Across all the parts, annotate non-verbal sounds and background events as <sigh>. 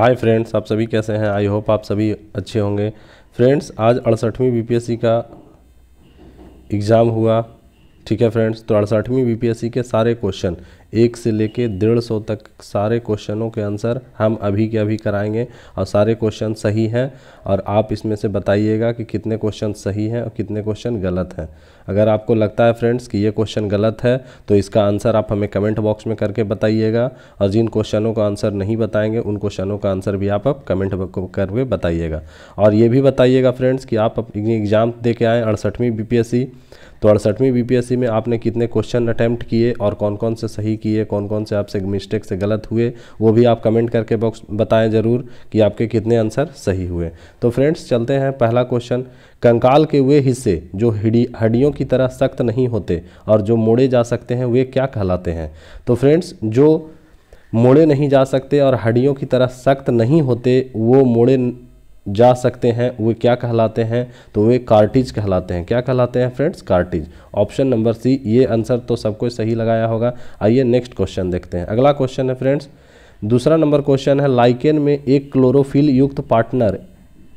Hi friends आप सभी कैसे हैं आई होप आप सभी अच्छे होंगे फ्रेंड्स आज अड़सठवीं बीपीएससी का एग्ज़ाम हुआ ठीक है फ्रेंड्स तो अड़सठवीं बीपीएससी के सारे क्वेश्चन एक से लेके डेढ़ सौ तक सारे क्वेश्चनों के आंसर हम अभी के अभी कराएंगे और सारे क्वेश्चन सही हैं और आप इसमें से बताइएगा कि कितने क्वेश्चन सही हैं और कितने क्वेश्चन गलत हैं अगर आपको लगता है फ्रेंड्स कि ये क्वेश्चन गलत है तो इसका आंसर आप हमें कमेंट बॉक्स में करके बताइएगा और जिन क्वेश्चनों का आंसर नहीं बताएंगे उन क्वेश्चनों का आंसर भी आप अब कमेंट करके बताइएगा और ये भी बताइएगा फ्रेंड्स कि आप एग्ज़ाम दे के आएँ अड़सठवीं बी तो अड़सठवीं बी में आपने कितने क्वेश्चन अटैम्प्ट किए और कौन कौन से सही किए कौन कौन से आपसे मिस्टेक से गलत हुए वो भी आप कमेंट करके बॉक्स बताएं ज़रूर कि आपके कितने आंसर सही हुए तो फ्रेंड्स चलते हैं पहला क्वेश्चन कंकाल के वे हिस्से जो हड्डियों की तरह सख्त नहीं होते और जो मोड़े जा सकते हैं वे क्या कहलाते हैं तो फ्रेंड्स जो मोड़े नहीं जा सकते और हड्डियों की तरह सख्त नहीं होते वो मोड़े जा सकते हैं वे क्या कहलाते हैं तो वे कार्टिज कहलाते हैं क्या कहलाते हैं friends cartilage option number C ये आंसर तो सबको सही लगाया होगा आइए नेक्स्ट क्वेश्चन देखते हैं अगला क्वेश्चन है फ्रेंड्स दूसरा नंबर क्वेश्चन है लाइकेन में एक क्लोरोफिल युक्त पार्टनर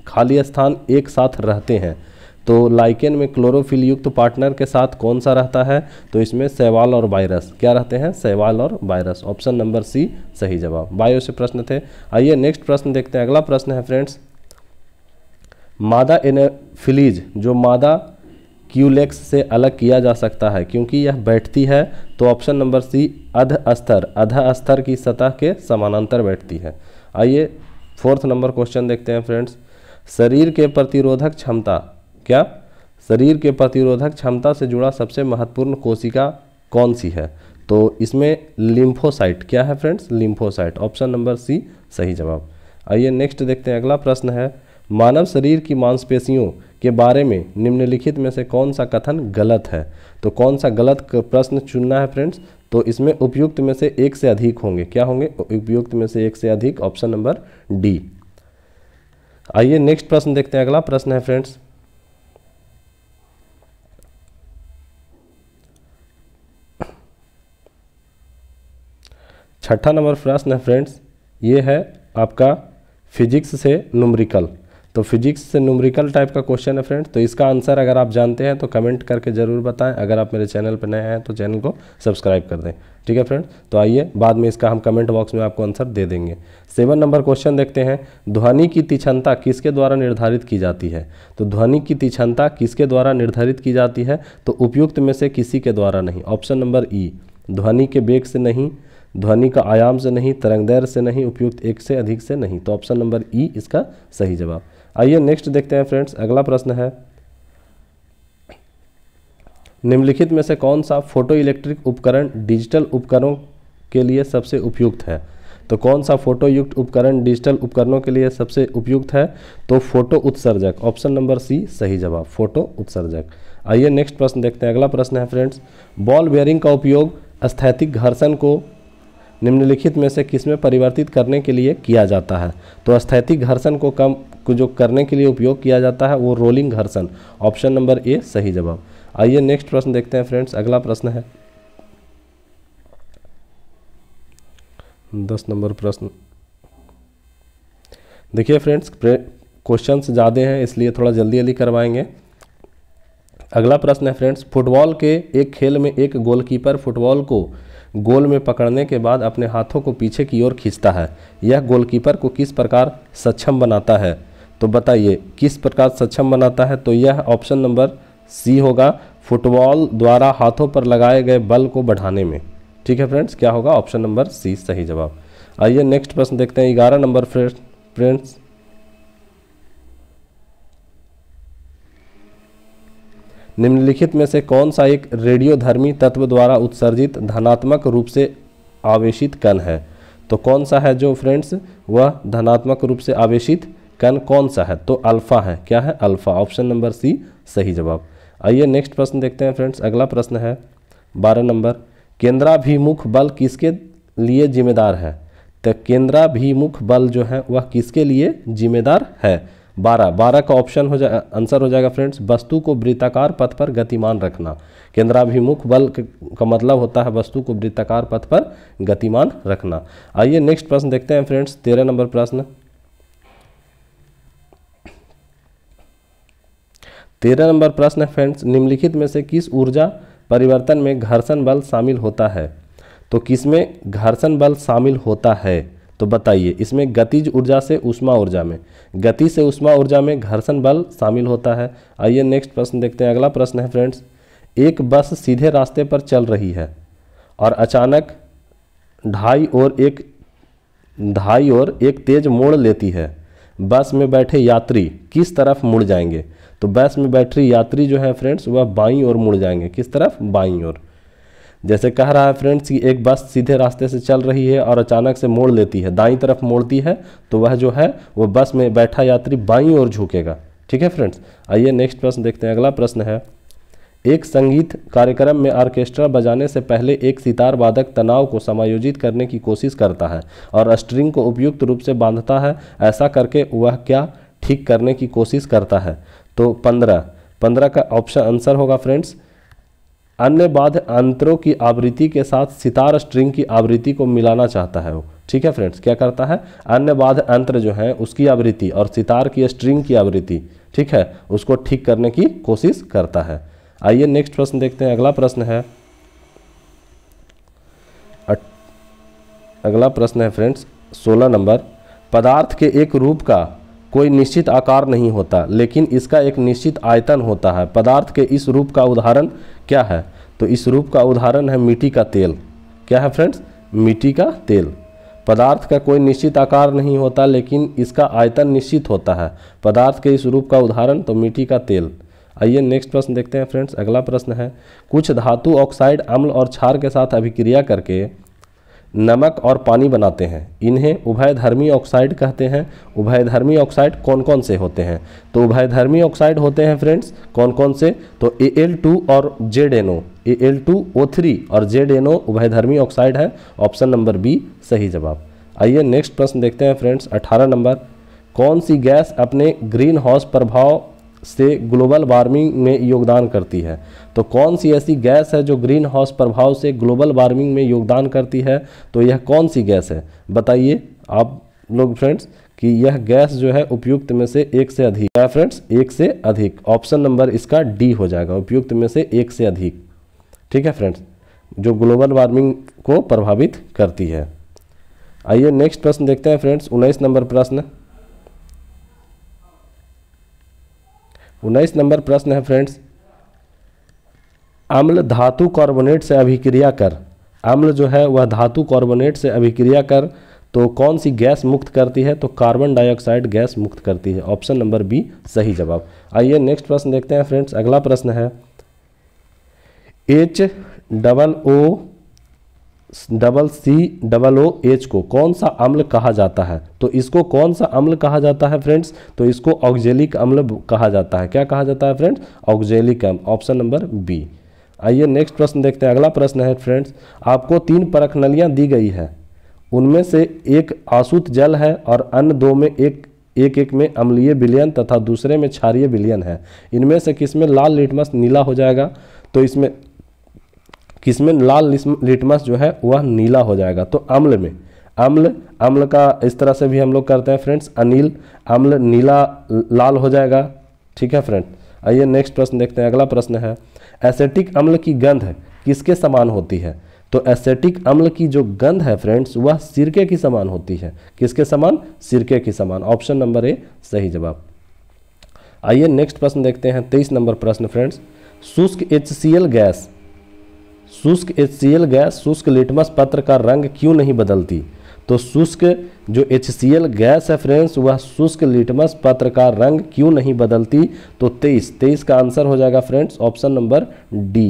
खाली स्थान एक साथ रहते हैं तो लाइकेन में क्लोरोफिल युक्त पार्टनर के साथ कौन सा रहता है तो इसमें सेवाल और वायरस क्या रहते हैं सेवाल और वायरस ऑप्शन नंबर सी सही जवाब बायो से प्रश्न थे आइए नेक्स्ट प्रश्न देखते हैं अगला प्रश्न है फ्रेंड्स मादा एनेफिलीज जो मादा क्यूलेक्स से अलग किया जा सकता है क्योंकि यह बैठती है तो ऑप्शन नंबर सी अध अस्तर अध अस्तर की सतह के समानांतर बैठती है आइए फोर्थ नंबर क्वेश्चन देखते हैं फ्रेंड्स शरीर के प्रतिरोधक क्षमता क्या शरीर के प्रतिरोधक क्षमता से जुड़ा सबसे महत्वपूर्ण कोशिका कौन सी है तो इसमें लिम्फोसाइट क्या है friends lymphocyte option number C सही जवाब आइए नेक्स्ट देखते हैं अगला प्रश्न है मानव शरीर की मांसपेशियों के बारे में निम्नलिखित में से कौन सा कथन गलत है तो कौन सा गलत प्रश्न चुनना है फ्रेंड्स तो इसमें उपयुक्त में से एक से अधिक होंगे क्या होंगे उपयुक्त में से एक से अधिक ऑप्शन नंबर डी आइए नेक्स्ट प्रश्न देखते हैं अगला प्रश्न है फ्रेंड्स छठा नंबर प्रश्न है फ्रेंड्स ये है आपका फिजिक्स से नुमरिकल तो फिजिक्स से न्यूमरिकल टाइप का क्वेश्चन है फ्रेंड तो इसका आंसर अगर आप जानते हैं तो कमेंट करके ज़रूर बताएं अगर आप मेरे चैनल पर नए हैं तो चैनल को सब्सक्राइब कर दें ठीक है फ्रेंड तो आइए बाद में इसका हम कमेंट बॉक्स में आपको आंसर दे देंगे सेवन नंबर क्वेश्चन देखते हैं ध्वनि की तिछनता किसके द्वारा निर्धारित की जाती है तो ध्वनि की तिछनता किसके द्वारा निर्धारित की जाती है तो उपयुक्त में से किसी के द्वारा नहीं ऑप्शन नंबर ई ध्वनि के बेग से नहीं ध्वनि का आयाम से नहीं तरंगदैर से नहीं उपयुक्त एक से अधिक से नहीं तो ऑप्शन नंबर ई इसका सही जवाब आइए नेक्स्ट देखते हैं फ्रेंड्स अगला प्रश्न है निम्नलिखित में से कौन सा फोटो इलेक्ट्रिक उपकरण डिजिटल उपकरणों के लिए सबसे उपयुक्त है तो कौन सा फोटोयुक्त उपकरण डिजिटल उपकरणों के लिए सबसे उपयुक्त है तो फोटो उत्सर्जक ऑप्शन नंबर सी सही जवाब फोटो उत्सर्जक आइए नेक्स्ट प्रश्न देखते हैं अगला प्रश्न है फ्रेंड्स बॉल बेयरिंग का उपयोग स्थैतिक घर्षण को निम्नलिखित में से किस में परिवर्तित करने के लिए किया जाता है तो अस्थैतिक घर्षण को कम जो करने के लिए उपयोग किया जाता है वो रोलिंग घर्षण ऑप्शन नंबर ए सही जवाब आइए नेक्स्ट प्रश्न देखते हैं फ्रेंड्स अगला प्रश्न है दस नंबर प्रश्न देखिए फ्रेंड्स क्वेश्चन ज़्यादा हैं इसलिए थोड़ा जल्दी जल्दी करवाएंगे अगला प्रश्न है फ्रेंड्स फुटबॉल के एक खेल में एक गोलकीपर फुटबॉल को गोल में पकड़ने के बाद अपने हाथों को पीछे की ओर खींचता है यह गोलकीपर को किस प्रकार सक्षम बनाता है तो बताइए किस प्रकार सक्षम बनाता है तो यह ऑप्शन नंबर सी होगा फुटबॉल द्वारा हाथों पर लगाए गए बल को बढ़ाने में ठीक है फ्रेंड्स क्या होगा ऑप्शन नंबर सी सही जवाब आइए नेक्स्ट प्रश्न देखते हैं ग्यारह नंबर फ्रेंड्स निम्नलिखित में से कौन सा एक रेडियोधर्मी तत्व द्वारा उत्सर्जित धनात्मक रूप से आवेशित कण है तो कौन सा है जो फ्रेंड्स वह धनात्मक रूप से आवेशित कण कौन सा है तो अल्फा है क्या है अल्फा ऑप्शन नंबर सी सही जवाब आइए नेक्स्ट प्रश्न देखते हैं फ्रेंड्स अगला प्रश्न है बारह नंबर केंद्राभिमुख बल किसके लिए जिम्मेदार है तो केंद्राभिमुख बल जो है वह किसके लिए जिम्मेदार है बारह बारह का ऑप्शन हो जाए आंसर हो जाएगा फ्रेंड्स वस्तु को वृत्ताकार पथ पर गतिमान रखना केंद्राभिमुख बल का मतलब होता है वस्तु को वृत्ताकार पथ पर गतिमान रखना आइए नेक्स्ट प्रश्न देखते हैं फ्रेंड्स तेरह नंबर प्रश्न तेरह नंबर प्रश्न है फ्रेंड्स निम्नलिखित में से किस ऊर्जा परिवर्तन में घर्षण बल शामिल होता है तो किसमें घर्षण बल शामिल होता है तो बताइए इसमें गतिज ऊर्जा से उष्मा ऊर्जा में गति से उष्मा ऊर्जा में घर्षण बल शामिल होता है आइए नेक्स्ट प्रश्न देखते हैं अगला प्रश्न है फ्रेंड्स एक बस सीधे रास्ते पर चल रही है और अचानक ढाई और एक ढाई और एक तेज मोड़ लेती है बस में बैठे यात्री किस तरफ मुड़ जाएंगे तो बस में बैठे यात्री जो है फ्रेंड्स वह बाई ओर मुड़ जाएंगे किस तरफ बाई ओर जैसे कह रहा है फ्रेंड्स कि एक बस सीधे रास्ते से चल रही है और अचानक से मोड़ लेती है दाई तरफ मोड़ती है तो वह जो है वह बस में बैठा यात्री बाई और झुकेगा ठीक है फ्रेंड्स आइए नेक्स्ट प्रश्न देखते हैं अगला प्रश्न है एक संगीत कार्यक्रम में ऑर्केस्ट्रा बजाने से पहले एक सितार वादक तनाव को समायोजित करने की कोशिश करता है और स्ट्रिंग को उपयुक्त रूप से बांधता है ऐसा करके वह क्या ठीक करने की कोशिश करता है तो पंद्रह पंद्रह का ऑप्शन आंसर होगा फ्रेंड्स अन्य बाद अंतरों की आवृत्ति के साथ सितार स्ट्रिंग की आवृत्ति को मिलाना चाहता है वो ठीक है फ्रेंड्स क्या करता है अन्य बाद अंतर जो है उसकी आवृत्ति और सितार की स्ट्रिंग की आवृत्ति ठीक है उसको ठीक करने की कोशिश करता है आइए नेक्स्ट प्रश्न देखते हैं अगला प्रश्न है अगला प्रश्न है फ्रेंड्स सोलह नंबर पदार्थ के एक रूप का कोई निश्चित आकार नहीं होता लेकिन इसका एक निश्चित आयतन होता है पदार्थ के इस रूप का उदाहरण क्या है तो इस रूप का उदाहरण है मिट्टी का तेल क्या है फ्रेंड्स मिट्टी का तेल पदार्थ का कोई निश्चित आकार नहीं होता लेकिन इसका आयतन निश्चित होता है पदार्थ के इस रूप का उदाहरण तो मिट्टी का तेल आइए नेक्स्ट प्रश्न देखते हैं फ्रेंड्स अगला प्रश्न है कुछ धातु ऑक्साइड अम्ल और क्षार के साथ अभिक्रिया करके नमक और पानी बनाते हैं इन्हें उभयधर्मी ऑक्साइड कहते हैं उभयधर्मी ऑक्साइड कौन कौन से होते हैं तो उभयधर्मी ऑक्साइड होते हैं फ्रेंड्स कौन कौन से तो ए और Z L two O three और जेड एन ओ उभयधर्मी ऑक्साइड है ऑप्शन नंबर बी सही जवाब आइए नेक्स्ट प्रश्न देखते हैं फ्रेंड्स अठारह नंबर कौन सी गैस अपने ग्रीन हाउस प्रभाव से ग्लोबल वार्मिंग में योगदान करती है तो कौन सी ऐसी गैस है जो ग्रीन हाउस प्रभाव से ग्लोबल वार्मिंग में योगदान करती है तो यह कौन सी गैस है बताइए आप लोग फ्रेंड्स कि यह गैस जो है उपयुक्त में से एक से अधिक है फ्रेंड्स एक से अधिक ऑप्शन नंबर इसका डी हो जाएगा उपयुक्त में से एक से अधिक ठीक है फ्रेंड्स जो ग्लोबल वार्मिंग को प्रभावित करती है आइए नेक्स्ट प्रश्न देखते हैं फ्रेंड्स उन्नीस नंबर प्रश्न उन्नीस नंबर प्रश्न है फ्रेंड्स अम्ल धातु कार्बोनेट से अभिक्रिया कर अम्ल जो है वह धातु कार्बोनेट से अभिक्रिया कर तो कौन सी गैस मुक्त करती है तो कार्बन डाइऑक्साइड गैस मुक्त करती है ऑप्शन नंबर बी सही जवाब आइए नेक्स्ट प्रश्न देखते हैं फ्रेंड्स अगला प्रश्न है H double O double C double O H को कौन सा अम्ल कहा जाता है तो इसको कौन सा अम्ल कहा जाता है फ्रेंड्स तो इसको ऑक्जेलिक अम्ल कहा जाता है क्या कहा जाता है फ्रेंड्स ऑक्जेलिक अम्ल ऑप्शन नंबर बी आइए नेक्स्ट प्रश्न देखते हैं अगला प्रश्न है फ्रेंड्स आपको तीन परख नलियाँ दी गई है उनमें से एक आसूत जल है और अन्य दो में एक एक एक में अम्लीय विलयन तथा दूसरे में क्षारीय विलयन है इनमें से किस में लाल लिटमस नीला हो जाएगा तो इसमें किसमें लाल लिटमस जो है वह नीला हो जाएगा तो अम्ल में अम्ल अम्ल का इस तरह से भी हम लोग करते हैं फ्रेंड्स अनिल अम्ल नीला लाल हो जाएगा ठीक है फ्रेंड आइए नेक्स्ट प्रश्न देखते हैं अगला प्रश्न है एसेटिक अम्ल की गंध किसके समान होती है तो एसेटिक अम्ल की जो गंध है फ्रेंड्स वह सिरके की समान होती है किसके समान सिरके की समान ऑप्शन नंबर ए सही जवाब आइए नेक्स्ट प्रश्न देखते हैं तेईस नंबर प्रश्न फ्रेंड्स शुष्क एच गैस शुष्क एच गैस शुष्क लिटमस पत्र का रंग क्यों नहीं बदलती तो शुष्क जो एच गैस है फ्रेंड्स वह शुष्क लिटमस पत्र का रंग क्यों नहीं बदलती तो तेईस तेईस का आंसर हो जाएगा फ्रेंड्स ऑप्शन नंबर डी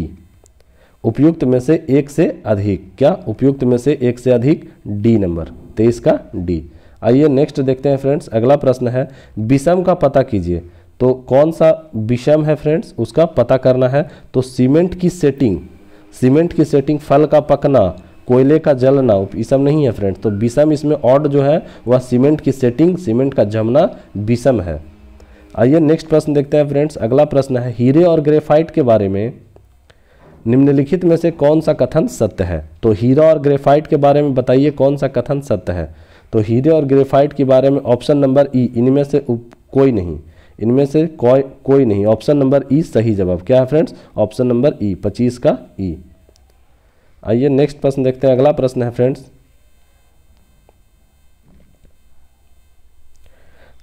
उपयुक्त में से एक से अधिक क्या उपयुक्त में से एक से अधिक डी नंबर तेईस का डी आइए नेक्स्ट देखते हैं फ्रेंड्स अगला प्रश्न है विषम का पता कीजिए तो कौन सा विषम है फ्रेंड्स उसका पता करना है तो सीमेंट की सेटिंग सीमेंट की सेटिंग फल का पकना कोयले का जलना ये सब नहीं है फ्रेंड्स तो विषम इसमें ऑड जो है वह सीमेंट की सेटिंग सीमेंट का जमना विषम है आइए नेक्स्ट प्रश्न देखते हैं फ्रेंड्स अगला प्रश्न है हीरे और ग्रेफाइट के बारे में निम्नलिखित में से कौन सा कथन सत्य है तो हीरा और ग्रेफाइट के बारे में बताइए कौन सा कथन सत्य है तो हीरे और ग्रेफाइट के बारे में ऑप्शन नंबर ई इनमें से कोई नहीं इनमें से कोई कोई नहीं ऑप्शन नंबर ई सही जवाब क्या है फ्रेंड्स ऑप्शन नंबर ई पच्चीस का ई आइए नेक्स्ट प्रश्न देखते हैं अगला प्रश्न है फ्रेंड्स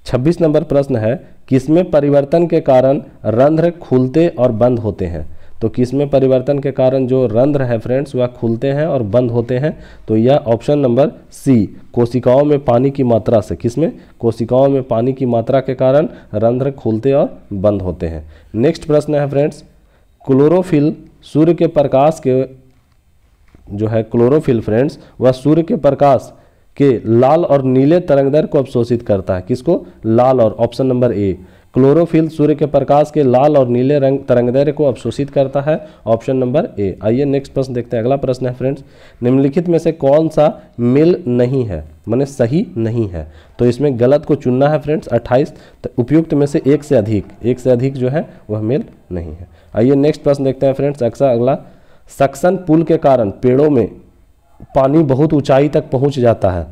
छब्बीस नंबर प्रश्न है किसमें परिवर्तन के कारण रंध्र खुलते और बंद होते हैं तो में परिवर्तन के कारण जो रंध्र है फ्रेंड्स वह खुलते हैं और बंद होते हैं तो यह ऑप्शन नंबर सी कोशिकाओं में पानी की मात्रा से किसमें कोशिकाओं में पानी की मात्रा के कारण रंध्र खुलते और बंद होते हैं नेक्स्ट प्रश्न है फ्रेंड्स क्लोरोफिल सूर्य के प्रकाश के जो है क्लोरोफिल फ्रेंड्स वह सूर्य के प्रकाश के लाल और नीले तरंगदर को अवशोषित करता है किसको लाल और ऑप्शन नंबर ए क्लोरोफिल सूर्य के प्रकाश के लाल और नीले रंग तरंगदैर्य को अवशोषित करता है ऑप्शन नंबर ए आइए नेक्स्ट प्रश्न देखते हैं अगला प्रश्न है फ्रेंड्स निम्नलिखित में से कौन सा मिल नहीं है मैंने सही नहीं है तो इसमें गलत को चुनना है फ्रेंड्स अट्ठाईस तो उपयुक्त में से एक से अधिक एक से अधिक जो है वह मिल नहीं है आइए नेक्स्ट प्रश्न देखते हैं फ्रेंड्स अक्सर अगला सक्सन पुल के कारण पेड़ों में पानी बहुत ऊंचाई तक पहुंच जाता है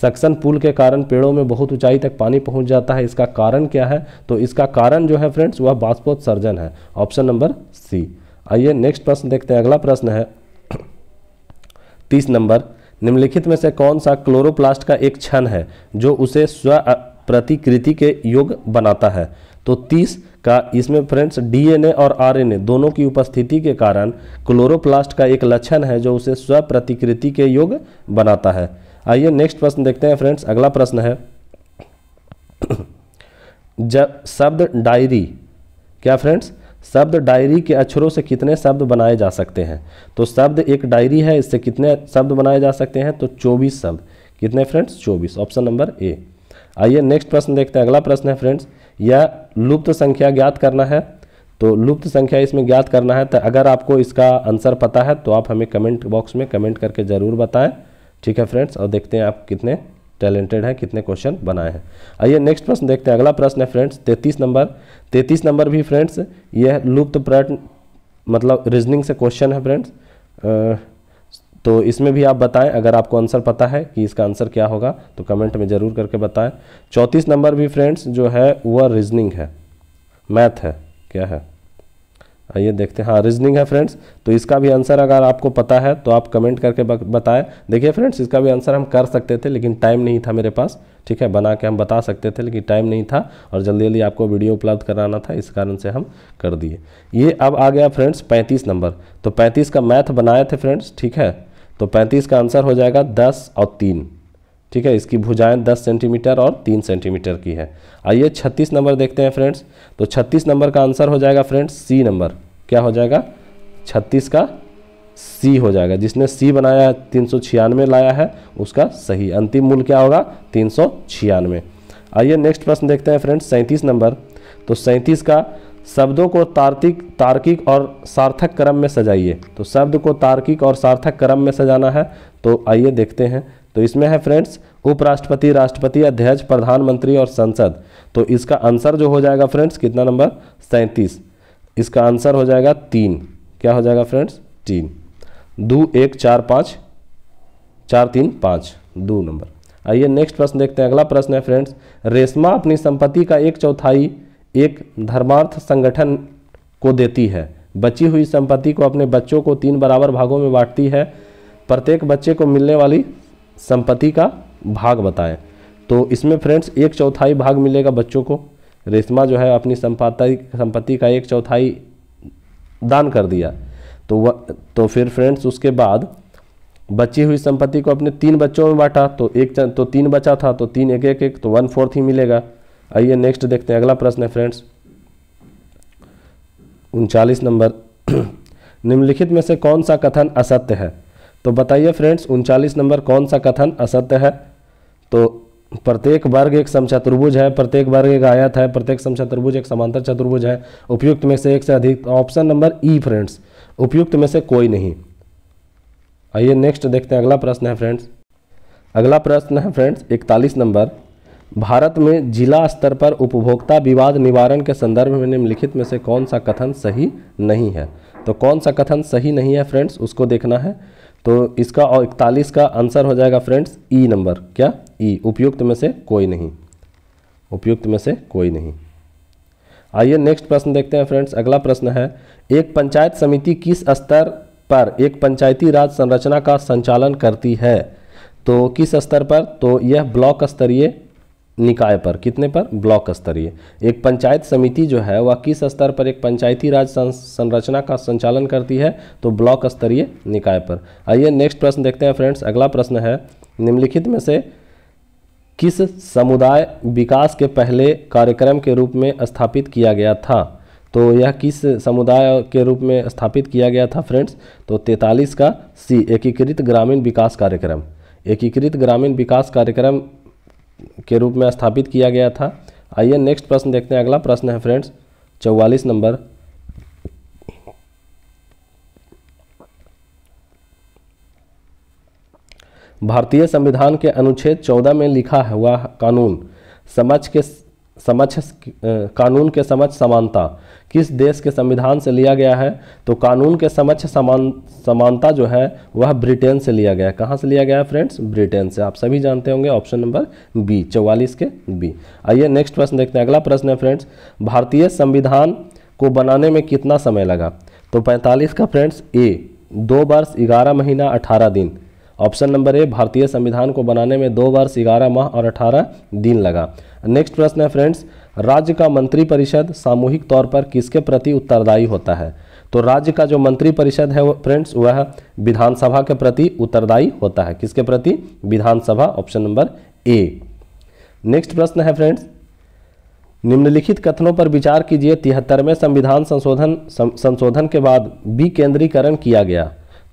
सक्सन पुल के कारण पेड़ों में बहुत ऊंचाई तक पानी पहुंच जाता है इसका कारण क्या है तो इसका कारण जो है फ्रेंड्स वह सर्जन है ऑप्शन नंबर सी आइए नेक्स्ट प्रश्न देखते हैं अगला प्रश्न है तीस नंबर निम्नलिखित में से कौन सा क्लोरोप्लास्ट का एक क्षण है जो उसे स्व प्रतिकृति के योग बनाता है तो 30 का इसमें फ्रेंड्स डीएनए और आरएनए दोनों की उपस्थिति के कारण क्लोरोप्लास्ट का एक लक्षण है जो उसे स्व प्रतिकृति के योग बनाता है आइए नेक्स्ट प्रश्न देखते हैं फ्रेंड्स अगला प्रश्न है <coughs> जब शब्द डायरी क्या फ्रेंड्स शब्द डायरी के अक्षरों से कितने शब्द बनाए जा सकते हैं तो शब्द एक डायरी है इससे कितने शब्द बनाए जा सकते हैं तो चौबीस शब्द कितने फ्रेंड्स चौबीस ऑप्शन नंबर ए आइए नेक्स्ट प्रश्न देखते हैं अगला प्रश्न है फ्रेंड्स यह लुप्त संख्या ज्ञात करना है तो लुप्त संख्या इसमें ज्ञात करना है तो अगर आपको इसका आंसर पता है तो आप हमें कमेंट बॉक्स में कमेंट करके ज़रूर बताएं ठीक है फ्रेंड्स और देखते हैं आप कितने टैलेंटेड हैं कितने क्वेश्चन बनाए हैं आइए नेक्स्ट प्रश्न देखते हैं अगला प्रश्न है फ्रेंड्स तैतीस नंबर तैंतीस नंबर भी फ्रेंड्स यह लुप्त प्रयत्न मतलब रीजनिंग से क्वेश्चन है फ्रेंड्स तो इसमें भी आप बताएं अगर आपको आंसर पता है कि इसका आंसर क्या होगा तो कमेंट में ज़रूर करके बताएं चौंतीस नंबर भी फ्रेंड्स जो है वह रीजनिंग है मैथ है क्या है आइए देखते हैं हाँ रीजनिंग है फ्रेंड्स तो इसका भी आंसर अगर आपको पता है तो आप कमेंट करके बताएं देखिए फ्रेंड्स इसका भी आंसर हम कर सकते थे लेकिन टाइम नहीं था मेरे पास ठीक है बना के हम बता सकते थे लेकिन टाइम नहीं था और जल्दी जल्दी आपको वीडियो उपलब्ध कराना था इस कारण से हम कर दिए ये अब आ गया फ्रेंड्स पैंतीस नंबर तो पैंतीस का मैथ बनाए थे फ्रेंड्स ठीक है तो पैंतीस का आंसर हो जाएगा दस और तीन ठीक है इसकी भुजाएं 10 सेंटीमीटर और 3 सेंटीमीटर की है आइए 36 नंबर देखते हैं फ्रेंड्स तो 36 नंबर का आंसर हो जाएगा फ्रेंड्स सी नंबर क्या हो जाएगा 36 का सी हो जाएगा जिसने सी बनाया है तीन लाया है उसका सही अंतिम मूल क्या होगा तीन आइए नेक्स्ट प्रश्न देखते हैं फ्रेंड्स सैंतीस नंबर तो सैंतीस का शब्दों को तार्किक तार्किक और सार्थक क्रम में सजाइए तो शब्द को तार्किक और सार्थक क्रम में सजाना है तो आइए देखते हैं तो इसमें है फ्रेंड्स उपराष्ट्रपति राष्ट्रपति अध्यक्ष प्रधानमंत्री और संसद तो इसका आंसर जो हो जाएगा फ्रेंड्स कितना नंबर सैंतीस इसका आंसर हो जाएगा तीन क्या हो जाएगा फ्रेंड्स तीन दो एक चार पाँच चार तीन पाँच दो नंबर आइए नेक्स्ट प्रश्न देखते हैं अगला प्रश्न है फ्रेंड्स रेशमा अपनी संपत्ति का एक चौथाई एक धर्मार्थ संगठन को देती है बची हुई संपत्ति को अपने बच्चों को तीन बराबर भागों में बांटती है प्रत्येक बच्चे को मिलने वाली संपत्ति का भाग बताएं तो इसमें फ्रेंड्स एक चौथाई भाग मिलेगा बच्चों को रेशमा जो है अपनी संपत्ति संपत्ति का एक चौथाई दान कर दिया तो वह तो फिर फ्रेंड्स उसके बाद बची हुई संपत्ति को अपने तीन बच्चों में बांटा तो एक तो तीन बचा था तो तीन एक एक एक तो वन फोर्थ ही मिलेगा आइए नेक्स्ट देखते हैं अगला प्रश्न है फ्रेंड्स उनचालीस नंबर <clears throat> निम्नलिखित में से कौन सा कथन असत्य है तो बताइए फ्रेंड्स उनचालीस नंबर कौन सा कथन असत्य है तो प्रत्येक वर्ग एक समचतुर्भुज है प्रत्येक वर्ग एक आयत है प्रत्येक समचतुर्भुज एक समांतर चतुर्भुज है उपयुक्त में से एक से अधिक ऑप्शन नंबर ई फ्रेंड्स उपयुक्त में से कोई नहीं आइए नेक्स्ट देखते हैं अगला प्रश्न है फ्रेंड्स अगला प्रश्न है फ्रेंड्स इकतालीस नंबर भारत में जिला स्तर पर उपभोक्ता विवाद निवारण के संदर्भ में निम्नलिखित में से कौन सा कथन सही नहीं है तो कौन सा कथन सही नहीं है फ्रेंड्स उसको देखना है तो इसका और इकतालीस का आंसर हो जाएगा फ्रेंड्स ई e नंबर क्या ई e। उपयुक्त में से कोई नहीं उपयुक्त में से कोई नहीं आइए नेक्स्ट प्रश्न देखते हैं फ्रेंड्स अगला प्रश्न है एक पंचायत समिति किस स्तर पर एक पंचायती राज संरचना का संचालन करती है तो किस स्तर पर तो यह ब्लॉक स्तरीय निकाय पर कितने पर ब्लॉक स्तरीय एक पंचायत समिति जो है वह किस स्तर पर एक पंचायती राज संरचना का संचालन करती है तो ब्लॉक स्तरीय निकाय पर आइए नेक्स्ट प्रश्न देखते हैं फ्रेंड्स अगला प्रश्न है निम्नलिखित में से किस समुदाय विकास के पहले कार्यक्रम के रूप में स्थापित किया गया था तो यह किस समुदाय के रूप में स्थापित किया गया था फ्रेंड्स तो 43 का सी एकीकृत ग्रामीण विकास कार्यक्रम एकीकृत ग्रामीण विकास कार्यक्रम के रूप में स्थापित किया गया था आइए नेक्स्ट प्रश्न देखते हैं अगला प्रश्न है फ्रेंड्स चौवालीस नंबर भारतीय संविधान के अनुच्छेद 14 में लिखा हुआ कानून समाज के समक्ष कानून के समक्ष समानता किस देश के संविधान से लिया गया है तो कानून के समक्ष समान समानता जो है वह ब्रिटेन से लिया गया है कहाँ से लिया गया है फ्रेंड्स ब्रिटेन से आप सभी जानते होंगे ऑप्शन नंबर बी चौवालीस के बी आइए नेक्स्ट प्रश्न देखते हैं अगला प्रश्न है फ्रेंड्स भारतीय संविधान को बनाने में कितना समय लगा तो पैंतालीस का फ्रेंड्स ए दो वर्ष ग्यारह महीना अठारह दिन ऑप्शन नंबर ए भारतीय संविधान को बनाने में दो वर्ष ग्यारह माह और अठारह दिन लगा नेक्स्ट प्रश्न है फ्रेंड्स राज्य का मंत्रिपरिषद सामूहिक तौर पर किसके प्रति उत्तरदायी होता है तो राज्य का जो मंत्रिपरिषद है वो फ्रेंड्स वह विधानसभा के प्रति उत्तरदायी होता है किसके प्रति विधानसभा ऑप्शन नंबर ए नेक्स्ट प्रश्न है फ्रेंड्स निम्नलिखित कथनों पर विचार कीजिए तिहत्तरवें संविधान संशोधन संशोधन के बाद विकेंद्रीकरण किया गया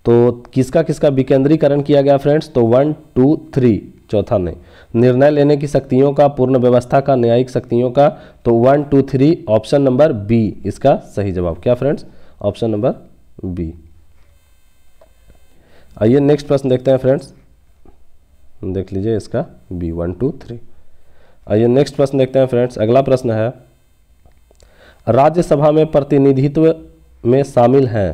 तो किसका किसका विकेंद्रीकरण किया गया फ्रेंड्स तो वन टू थ्री चौथा नहीं निर्णय लेने की शक्तियों का पूर्ण व्यवस्था का न्यायिक शक्तियों का तो one two three option number B इसका सही जवाब क्या फ्रेंड्स ऑप्शन नंबर बी आइए नेक्स्ट प्रश्न देखते हैं फ्रेंड्स देख लीजिए इसका बी वन टू थ्री आइए नेक्स्ट प्रश्न देखते हैं फ्रेंड्स अगला प्रश्न है राज्यसभा में प्रतिनिधित्व में शामिल हैं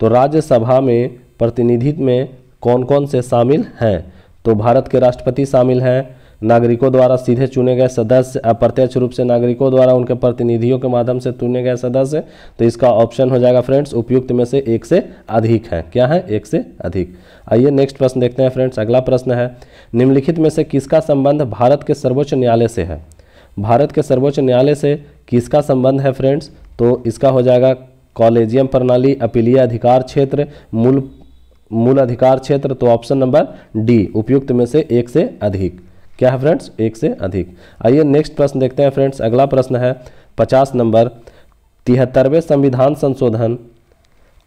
तो राज्यसभा में प्रतिनिधित्व में कौन कौन से शामिल हैं तो भारत के राष्ट्रपति शामिल हैं नागरिकों द्वारा सीधे चुने गए सदस्य अप्रत्यक्ष रूप से नागरिकों द्वारा उनके प्रतिनिधियों के माध्यम से चुने गए सदस्य तो इसका ऑप्शन हो जाएगा फ्रेंड्स उपयुक्त में से एक से अधिक है क्या है एक से अधिक आइए नेक्स्ट प्रश्न देखते हैं फ्रेंड्स अगला प्रश्न है निम्नलिखित में से किसका संबंध भारत के सर्वोच्च न्यायालय से है भारत के सर्वोच्च न्यायालय से किसका संबंध है फ्रेंड्स तो इसका हो जाएगा कॉलेजियम प्रणाली अपीलीय अधिकार क्षेत्र मूल मूल अधिकार क्षेत्र तो ऑप्शन नंबर डी उपयुक्त में से एक से अधिक क्या है फ्रेंड्स एक से अधिक आइए नेक्स्ट प्रश्न देखते हैं फ्रेंड्स अगला प्रश्न है पचास नंबर तिहत्तरवें संविधान संशोधन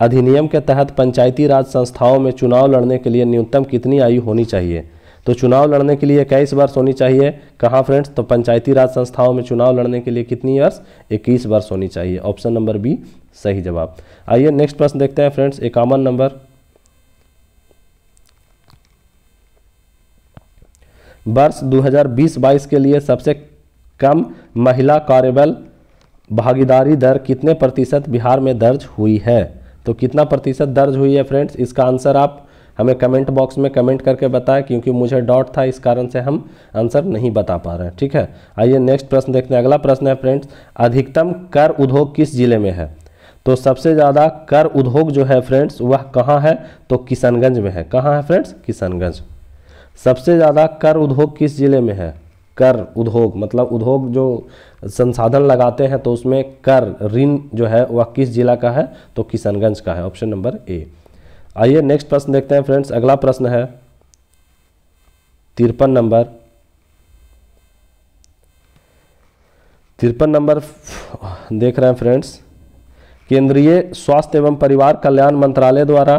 अधिनियम के तहत पंचायती राज संस्थाओं में चुनाव लड़ने के लिए न्यूनतम कितनी आयु होनी चाहिए तो चुनाव लड़ने के लिए इक्कीस वर्ष होनी चाहिए कहाँ फ्रेंड्स तो पंचायती राज संस्थाओं में चुनाव लड़ने के लिए कितनी वर्ष इक्कीस वर्ष होनी चाहिए ऑप्शन नंबर बी सही जवाब आइए नेक्स्ट प्रश्न देखते हैं फ्रेंड्स इक्यावन नंबर वर्ष 2020-22 के लिए सबसे कम महिला कार्यबल भागीदारी दर कितने प्रतिशत बिहार में दर्ज हुई है तो कितना प्रतिशत दर्ज हुई है फ्रेंड्स इसका आंसर आप हमें कमेंट बॉक्स में कमेंट करके बताएं क्योंकि मुझे डॉट था इस कारण से हम आंसर नहीं बता पा रहे हैं ठीक है आइए नेक्स्ट प्रश्न देखते हैं अगला प्रश्न है फ्रेंड्स अधिकतम कर उद्योग किस जिले में है तो सबसे ज़्यादा कर उद्योग जो है फ्रेंड्स वह कहाँ है तो किशनगंज में है कहाँ है फ्रेंड्स किशनगंज सबसे ज़्यादा कर उद्योग किस ज़िले में है कर उद्योग मतलब उद्योग जो संसाधन लगाते हैं तो उसमें कर ऋण जो है वह किस जिला का है तो किशनगंज का है ऑप्शन नंबर ए आइए नेक्स्ट प्रश्न देखते हैं फ्रेंड्स अगला प्रश्न है तिरपन नंबर तिरपन नंबर देख रहे हैं फ्रेंड्स केंद्रीय स्वास्थ्य एवं परिवार कल्याण मंत्रालय द्वारा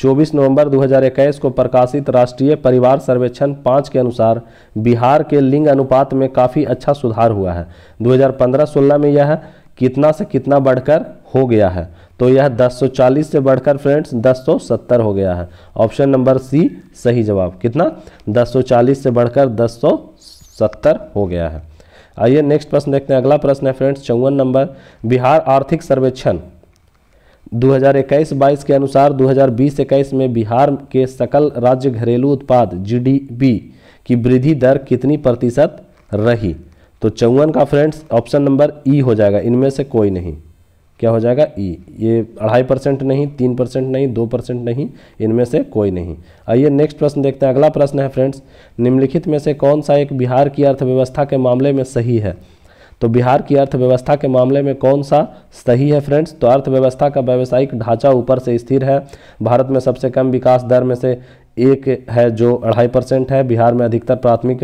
24 नवंबर 2021 को प्रकाशित राष्ट्रीय परिवार सर्वेक्षण पाँच के अनुसार बिहार के लिंग अनुपात में काफ़ी अच्छा सुधार हुआ है 2015-16 में यह कितना से कितना बढ़कर हो गया है तो यह 1040 से बढ़कर फ्रेंड्स 1070 हो गया है ऑप्शन नंबर सी सही जवाब कितना 1040 से बढ़कर 1070 हो गया है आइए नेक्स्ट प्रश्न देखते हैं अगला प्रश्न है फ्रेंड्स चौवन नंबर बिहार आर्थिक सर्वेक्षण 2021-22 के अनुसार 2020-21 में बिहार के सकल राज्य घरेलू उत्पाद जीडीपी की वृद्धि दर कितनी प्रतिशत रही तो चौवन का फ्रेंड्स ऑप्शन नंबर ई हो जाएगा इनमें से कोई नहीं क्या हो जाएगा ई ये अढ़ाई परसेंट नहीं तीन परसेंट नहीं दो परसेंट नहीं इनमें से कोई नहीं आइए नेक्स्ट प्रश्न देखते हैं अगला प्रश्न है फ्रेंड्स निम्नलिखित में से कौन सा एक बिहार की अर्थव्यवस्था के मामले में सही है तो बिहार की अर्थव्यवस्था के मामले में कौन सा सही है फ्रेंड्स तो अर्थव्यवस्था का व्यावसायिक ढांचा ऊपर से स्थिर है भारत में सबसे कम विकास दर में से एक है जो अढ़ाई परसेंट है बिहार में अधिकतर प्राथमिक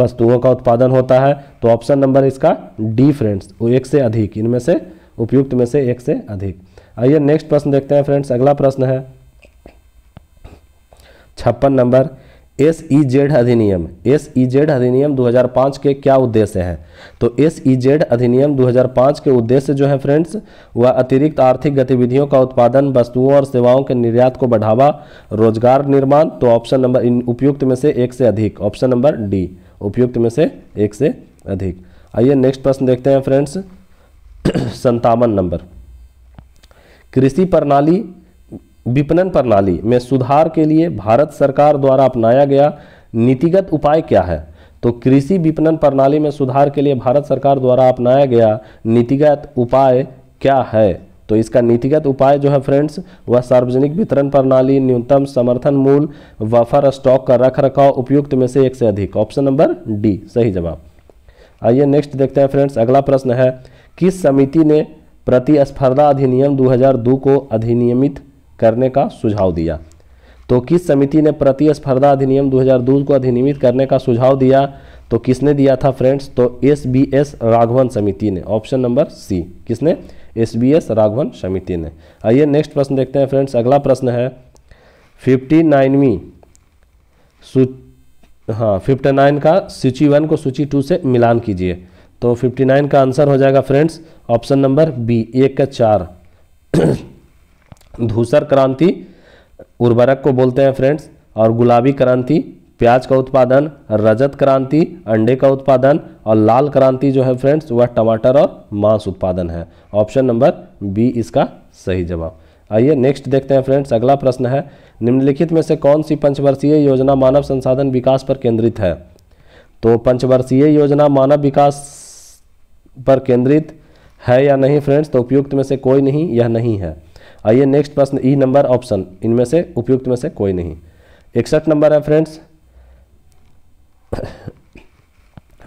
वस्तुओं का उत्पादन होता है तो ऑप्शन नंबर इसका डी फ्रेंड्स वो एक से अधिक इनमें से उपयुक्त में से एक से अधिक आइए नेक्स्ट प्रश्न देखते हैं फ्रेंड्स अगला प्रश्न है छप्पन नंबर एस ई जेड अधिनियम एस ई जेड अधिनियम 2005 के क्या उद्देश्य हैं तो एस ई जेड अधिनियम 2005 के उद्देश्य जो है फ्रेंड्स वह अतिरिक्त आर्थिक गतिविधियों का उत्पादन वस्तुओं और सेवाओं के निर्यात को बढ़ावा रोजगार निर्माण तो ऑप्शन नंबर उपयुक्त में से एक से अधिक ऑप्शन नंबर डी उपयुक्त में से एक से अधिक आइए नेक्स्ट प्रश्न देखते हैं फ्रेंड्स <clears throat> संतावन नंबर कृषि प्रणाली विपणन प्रणाली में सुधार के लिए भारत सरकार द्वारा अपनाया गया नीतिगत उपाय क्या है तो कृषि विपणन प्रणाली में सुधार के लिए भारत सरकार द्वारा अपनाया गया नीतिगत उपाय क्या है तो इसका नीतिगत उपाय जो है फ्रेंड्स वह सार्वजनिक वितरण प्रणाली न्यूनतम समर्थन मूल वफर स्टॉक का रख रखाव उपयुक्त में से एक से अधिक ऑप्शन नंबर डी सही जवाब आइए नेक्स्ट देखते हैं फ्रेंड्स अगला प्रश्न है किस समिति ने प्रतिस्पर्धा अधिनियम 2002 को अधिनियमित करने का सुझाव दिया तो किस समिति ने प्रतिस्पर्धा अधिनियम 2002 को अधिनियमित करने का सुझाव दिया तो किसने दिया था फ्रेंड्स तो एस बी एस राघवन समिति ने ऑप्शन नंबर सी किसने एस बी एस राघवन समिति ने आइए नेक्स्ट प्रश्न देखते हैं फ्रेंड्स अगला प्रश्न है फिफ्टी नाइनवीं हाँ फिफ्टी नाइन का सूची वन को सूची टू से मिलान कीजिए तो फिफ्टी नाइन का आंसर हो जाएगा फ्रेंड्स ऑप्शन नंबर बी एक का चार धूसर क्रांति उर्वरक को बोलते हैं फ्रेंड्स और गुलाबी क्रांति प्याज का उत्पादन रजत क्रांति अंडे का उत्पादन और लाल क्रांति जो है फ्रेंड्स वह टमाटर और मांस उत्पादन है ऑप्शन नंबर बी इसका सही जवाब आइए नेक्स्ट देखते हैं फ्रेंड्स अगला प्रश्न है निम्नलिखित में से कौन सी पंचवर्षीय योजना मानव संसाधन विकास पर केंद्रित है तो पंचवर्षीय योजना मानव विकास पर केंद्रित है या नहीं फ्रेंड्स तो उपयुक्त में से कोई नहीं यह नहीं है आइए नेक्स्ट प्रश्न ई नंबर ऑप्शन इनमें से उपयुक्त में से कोई नहीं इकसठ नंबर है फ्रेंड्स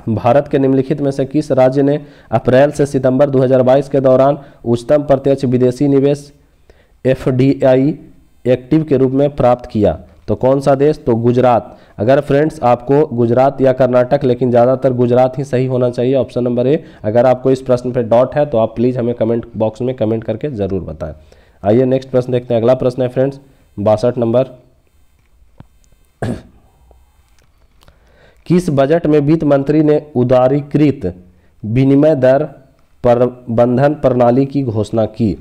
भारत के निम्नलिखित में से किस राज्य ने अप्रैल से सितंबर 2022 के दौरान उच्चतम प्रत्यक्ष विदेशी निवेश एफ एक्टिव के रूप में प्राप्त किया तो कौन सा देश तो गुजरात अगर फ्रेंड्स आपको गुजरात या कर्नाटक लेकिन ज़्यादातर गुजरात ही सही होना चाहिए ऑप्शन नंबर ए अगर आपको इस प्रश्न पर डॉट है तो आप प्लीज़ हमें कमेंट बॉक्स में कमेंट करके ज़रूर बताएं आइए नेक्स्ट प्रश्न देखते हैं अगला प्रश्न है फ्रेंड्स बासठ नंबर किस बजट में वित्त मंत्री ने उदारीकृत विनिमय दर प्रबंधन प्रणाली की घोषणा की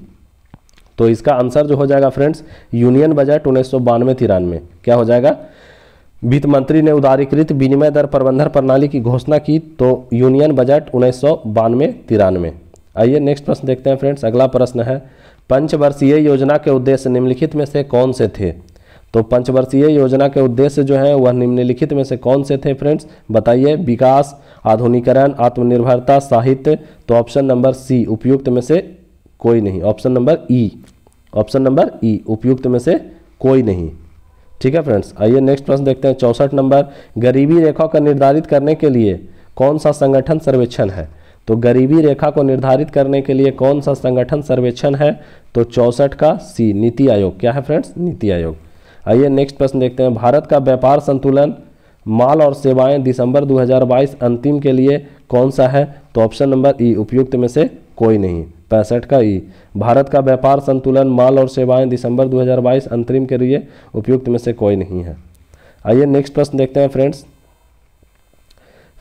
तो इसका आंसर जो हो जाएगा फ्रेंड्स यूनियन बजट उन्नीस सौ बानवे तिरानवे क्या हो जाएगा वित्त मंत्री ने उदारीकृत विनिमय दर प्रबंधन प्रणाली की घोषणा की तो यूनियन बजट उन्नीस सौ बानवे तिरानवे आइए नेक्स्ट प्रश्न देखते हैं फ्रेंड्स अगला प्रश्न है पंचवर्षीय योजना के उद्देश्य निम्नलिखित में से कौन से थे तो पंचवर्षीय योजना के उद्देश्य जो है वह निम्नलिखित में से कौन से थे फ्रेंड्स बताइए विकास आधुनिकरण आत्मनिर्भरता साहित्य तो ऑप्शन नंबर सी उपयुक्त में से कोई नहीं option number E option number E उपयुक्त में से कोई नहीं ठीक है फ्रेंड्स आइए नेक्स्ट प्रश्न देखते हैं चौंसठ नंबर गरीबी रेखा का निर्धारित करने के लिए कौन सा संगठन सर्वेक्षण है तो गरीबी रेखा को निर्धारित करने के लिए कौन सा संगठन सर्वेक्षण है तो चौसठ का सी नीति आयोग क्या है फ्रेंड्स नीति आयोग आइए नेक्स्ट प्रश्न देखते हैं भारत का व्यापार संतुलन माल और सेवाएं दिसंबर 2022 अंतिम के लिए कौन सा है तो ऑप्शन नंबर ई उपयुक्त में से कोई नहीं पैंसठ का ई भारत का व्यापार संतुलन माल और सेवाएं दिसंबर 2022 अंतिम के लिए उपयुक्त में से कोई नहीं है आइए नेक्स्ट प्रश्न देखते हैं फ्रेंड्स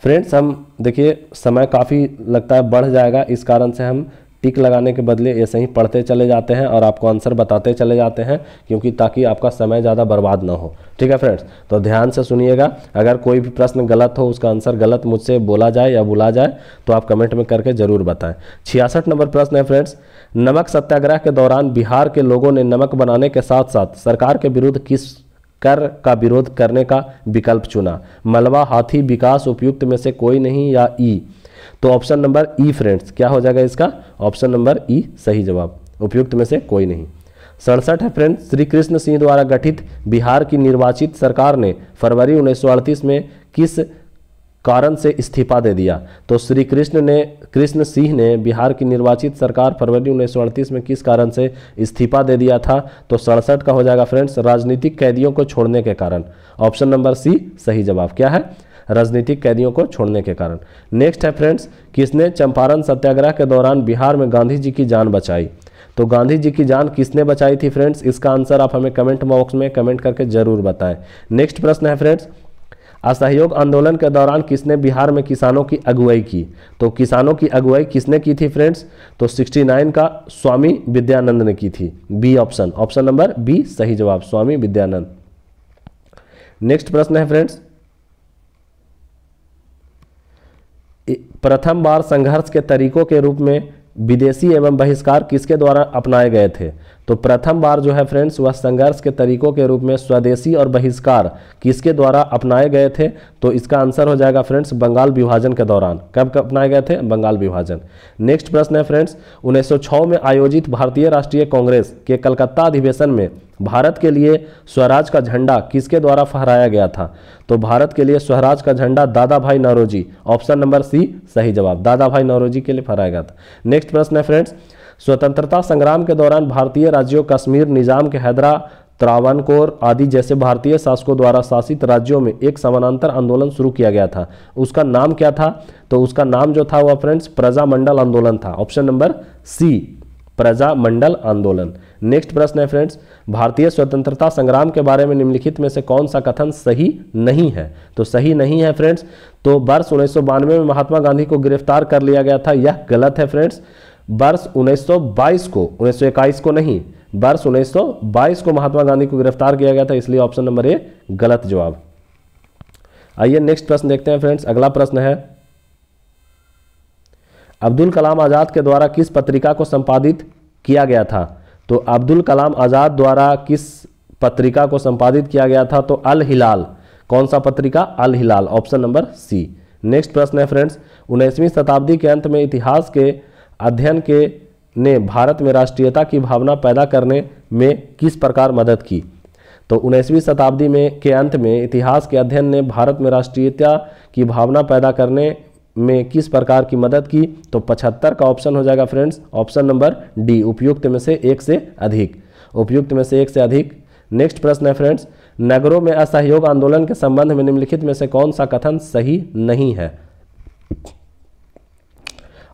फ्रेंड्स हम देखिए समय काफ़ी लगता है बढ़ जाएगा इस कारण से हम टिक लगाने के बदले ऐसे ही पढ़ते चले जाते हैं और आपको आंसर बताते चले जाते हैं क्योंकि ताकि आपका समय ज़्यादा बर्बाद ना हो ठीक है फ्रेंड्स तो ध्यान से सुनिएगा अगर कोई भी प्रश्न गलत हो उसका आंसर गलत मुझसे बोला जाए या बुला जाए तो आप कमेंट में करके ज़रूर बताएं छियासठ नंबर प्रश्न है फ्रेंड्स नमक सत्याग्रह के दौरान बिहार के लोगों ने नमक बनाने के साथ साथ सरकार के विरुद्ध किस कर का विरोध करने का विकल्प चुना मलवा हाथी विकास उपयुक्त में से कोई नहीं या ई तो ऑप्शन नंबर ई फ्रेंड्स क्या हो जाएगा इसका ऑप्शन नंबर ई सही जवाब उपयुक्त में से कोई नहीं सड़सठ है फ्रेंड्स श्री कृष्ण सिंह द्वारा गठित बिहार की निर्वाचित सरकार ने फरवरी उन्नीस में किस कारण से इस्तीफा दे दिया तो श्री कृष्ण ने कृष्ण सिंह ने बिहार की निर्वाचित सरकार फरवरी उन्नीस में किस कारण से इस्तीफा दे दिया था तो सड़सठ का हो जाएगा फ्रेंड्स राजनीतिक कैदियों को छोड़ने के कारण ऑप्शन नंबर सी सही जवाब क्या है राजनीतिक कैदियों को छोड़ने के कारण नेक्स्ट है फ्रेंड्स किसने चंपारण सत्याग्रह के दौरान बिहार में गांधी जी की जान बचाई तो गांधी जी की जान किसने बचाई थी फ्रेंड्स इसका आंसर आप हमें कमेंट बॉक्स में कमेंट करके जरूर बताएं नेक्स्ट प्रश्न है फ्रेंड्स असहयोग आंदोलन के दौरान किसने बिहार में किसानों की अगुवाई की तो किसानों की अगुवाई किसने की थी फ्रेंड्स तो 69 का स्वामी विद्यानंद ने की थी B option option number B सही जवाब स्वामी विद्यानंद नेक्स्ट प्रश्न है फ्रेंड्स प्रथम बार संघर्ष के तरीकों के रूप में विदेशी एवं बहिष्कार किसके द्वारा अपनाए गए थे तो प्रथम बार जो है फ्रेंड्स वह संघर्ष के तरीकों के रूप में स्वदेशी और बहिष्कार किसके द्वारा अपनाए गए थे तो इसका आंसर हो जाएगा फ्रेंड्स बंगाल विभाजन के दौरान कब कब अपनाए गए थे बंगाल विभाजन नेक्स्ट प्रश्न है फ्रेंड्स 1906 में आयोजित भारतीय राष्ट्रीय कांग्रेस के कलकत्ता अधिवेशन में भारत के लिए स्वराज का झंडा किसके द्वारा फहराया गया था तो भारत के लिए स्वराज का झंडा दादा भाई नरोजी ऑप्शन नंबर सी सही जवाब दादा भाई नरोजी के लिए फहराया गया था नेक्स्ट प्रश्न है फ्रेंड्स स्वतंत्रता संग्राम के दौरान भारतीय राज्यों कश्मीर निजाम के हैदरा त्रावणकोर आदि जैसे भारतीय शासकों द्वारा शासित राज्यों में एक समानांतर आंदोलन शुरू किया गया था उसका नाम क्या था तो उसका नाम जो था वह फ्रेंड्स प्रजामंडल आंदोलन था ऑप्शन नंबर सी प्रजामंडल आंदोलन नेक्स्ट प्रश्न है फ्रेंड्स भारतीय स्वतंत्रता संग्राम के बारे में निम्नलिखित में से कौन सा कथन सही नहीं है तो सही नहीं है फ्रेंड्स तो वर्ष उन्नीस में महात्मा गांधी को गिरफ्तार कर लिया गया था यह गलत है फ्रेंड्स वर्ष 1922 को 1921 को नहीं वर्ष 1922 को महात्मा गांधी को गिरफ्तार किया गया था इसलिए ऑप्शन नंबर ए गलत जवाब आइए नेक्स्ट प्रश्न देखते हैं फ्रेंड्स अगला प्रश्न है अब्दुल कलाम आज़ाद के द्वारा किस पत्रिका को संपादित किया गया था तो अब्दुल कलाम आज़ाद द्वारा किस पत्रिका को संपादित किया गया था तो अल हिलाल कौन सा पत्रिका Al Hilal option number C next प्रश्न है फ्रेंड्स उन्नीसवीं शताब्दी के अंत में इतिहास के अध्ययन के ने भारत में राष्ट्रीयता की भावना पैदा करने में किस प्रकार मदद की तो उन्नीसवीं शताब्दी में के अंत में इतिहास के अध्ययन ने भारत में राष्ट्रीयता की भावना पैदा करने में किस प्रकार की मदद की तो 75 का ऑप्शन हो जाएगा फ्रेंड्स ऑप्शन नंबर डी उपयुक्त में से एक से अधिक उपयुक्त में से एक से अधिक नेक्स्ट प्रश्न है फ्रेंड्स नगरों में असहयोग आंदोलन के संबंध में निम्नलिखित में से कौन सा कथन सही नहीं है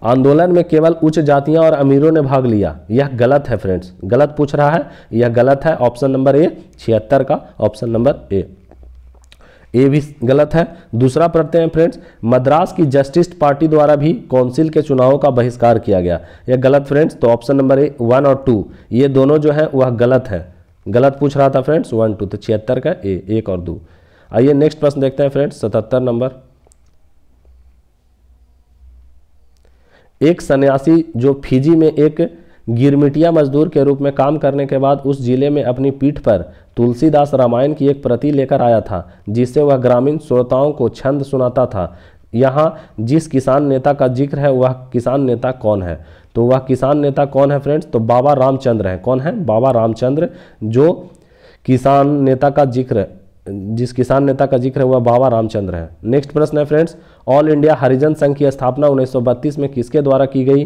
आंदोलन में केवल उच्च जातियां और अमीरों ने भाग लिया यह गलत है फ्रेंड्स गलत पूछ रहा है यह गलत है ऑप्शन नंबर ए छिहत्तर का ऑप्शन नंबर ए ए भी गलत है दूसरा पढ़ते हैं फ्रेंड्स मद्रास की जस्टिस पार्टी द्वारा भी काउंसिल के चुनाव का बहिष्कार किया गया यह गलत फ्रेंड्स तो ऑप्शन नंबर ए वन और टू ये दोनों जो है वह गलत है गलत पूछ रहा था फ्रेंड्स वन टू तो छिहत्तर का ए एक और दो आइए नेक्स्ट प्रश्न देखते हैं फ्रेंड्स सतहत्तर नंबर एक सन्यासी जो फिजी में एक गिरमिटिया मजदूर के रूप में काम करने के बाद उस जिले में अपनी पीठ पर तुलसीदास रामायण की एक प्रति लेकर आया था जिससे वह ग्रामीण श्रोताओं को छंद सुनाता था यहाँ जिस किसान नेता का जिक्र है वह किसान नेता कौन है तो वह किसान नेता कौन है फ्रेंड्स तो बाबा रामचंद्र है कौन है बाबा रामचंद्र जो किसान नेता का जिक्र जिस किसान नेता का जिक्र हुआ बाबा रामचंद्र है नेक्स्ट प्रश्न है फ्रेंड्स ऑल इंडिया हरिजन संघ की स्थापना 1932 में किसके द्वारा की गई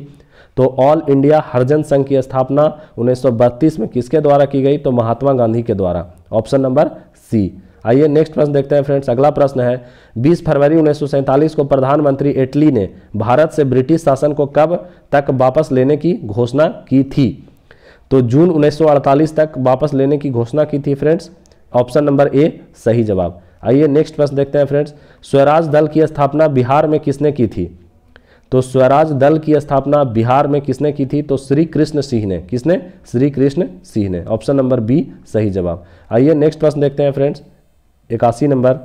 तो ऑल इंडिया हरिजन संघ की स्थापना 1932 में किसके द्वारा की गई तो महात्मा गांधी के द्वारा ऑप्शन नंबर सी आइए नेक्स्ट प्रश्न देखते हैं फ्रेंड्स अगला प्रश्न है 20 फरवरी उन्नीस को प्रधानमंत्री इटली ने भारत से ब्रिटिश शासन को कब तक वापस लेने की घोषणा की थी तो जून 1948 तक वापस लेने की घोषणा की थी फ्रेंड्स ऑप्शन नंबर ए सही जवाब आइए नेक्स्ट प्रश्न देखते हैं फ्रेंड्स स्वराज दल की स्थापना बिहार में किसने की थी तो स्वराज दल की स्थापना बिहार में किसने की थी तो श्री कृष्ण सिंह ने किसने श्री कृष्ण सिंह ने ऑप्शन नंबर बी सही जवाब आइए नेक्स्ट प्रश्न देखते हैं फ्रेंड्स इक्यासी नंबर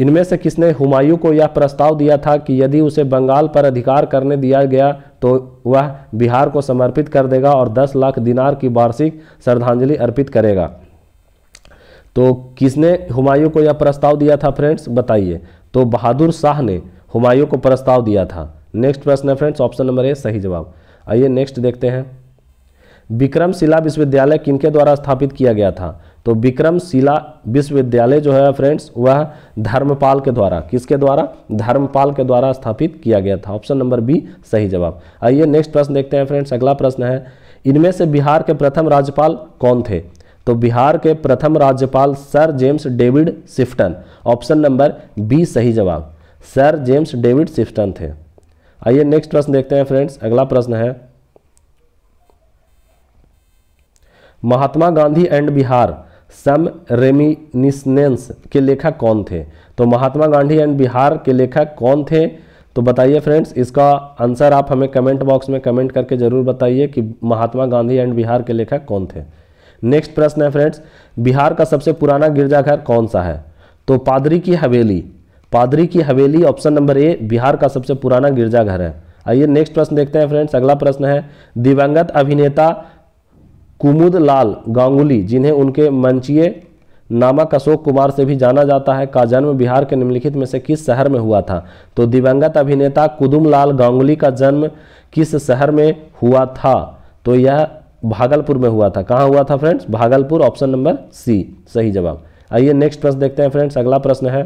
इनमें से किसने हुमायूं को यह प्रस्ताव दिया था कि यदि उसे बंगाल पर अधिकार करने दिया गया तो वह बिहार को समर्पित कर देगा और दस लाख दिनार की वार्षिक श्रद्धांजलि अर्पित करेगा तो किसने हुमायूं को यह प्रस्ताव दिया था फ्रेंड्स बताइए तो बहादुर शाह ने हुमायूं को प्रस्ताव दिया था नेक्स्ट प्रश्न है फ्रेंड्स ऑप्शन नंबर ए सही जवाब आइए नेक्स्ट देखते हैं विक्रमशिला विश्वविद्यालय किनके द्वारा स्थापित किया गया था तो विक्रमशिला विश्वविद्यालय जो है फ्रेंड्स वह धर्मपाल के द्वारा किसके द्वारा धर्मपाल के द्वारा स्थापित किया गया था ऑप्शन नंबर बी सही जवाब आइए नेक्स्ट प्रश्न देखते हैं फ्रेंड्स अगला प्रश्न है इनमें से बिहार के प्रथम राज्यपाल कौन थे तो बिहार के प्रथम राज्यपाल sir James David Sifton option number B सही जवाब सर जेम्स डेविड सिफ्टन थे आइए नेक्स्ट प्रश्न देखते हैं फ्रेंड्स अगला प्रश्न है Mahatma Gandhi and Bihar some reminiscences के लेखक कौन थे तो महात्मा गांधी एंड बिहार के लेखक कौन थे तो बताइए फ्रेंड्स इसका आंसर आप हमें कमेंट बॉक्स में कमेंट करके ज़रूर बताइए कि महात्मा गांधी एंड बिहार के लेखक कौन थे नेक्स्ट प्रश्न है फ्रेंड्स बिहार का सबसे पुराना गिरजाघर कौन सा है तो पादरी की हवेली पादरी की हवेली ऑप्शन नंबर ए बिहार का सबसे पुराना गिरजाघर है आइए नेक्स्ट प्रश्न देखते हैं फ्रेंड्स अगला प्रश्न है दिवंगत अभिनेता कुमुद लाल गांगुली जिन्हें उनके मंचीय नामक अशोक कुमार से भी जाना जाता है का जन्म बिहार के निम्नलिखित में से किस शहर में हुआ था तो दिवंगत अभिनेता कुदुम लाल गांगुली का जन्म किस शहर में हुआ था तो यह भागलपुर में हुआ था कहाँ हुआ था friends Bhagalpur option number C सही जवाब आइए नेक्स्ट प्रश्न देखते हैं फ्रेंड्स अगला प्रश्न है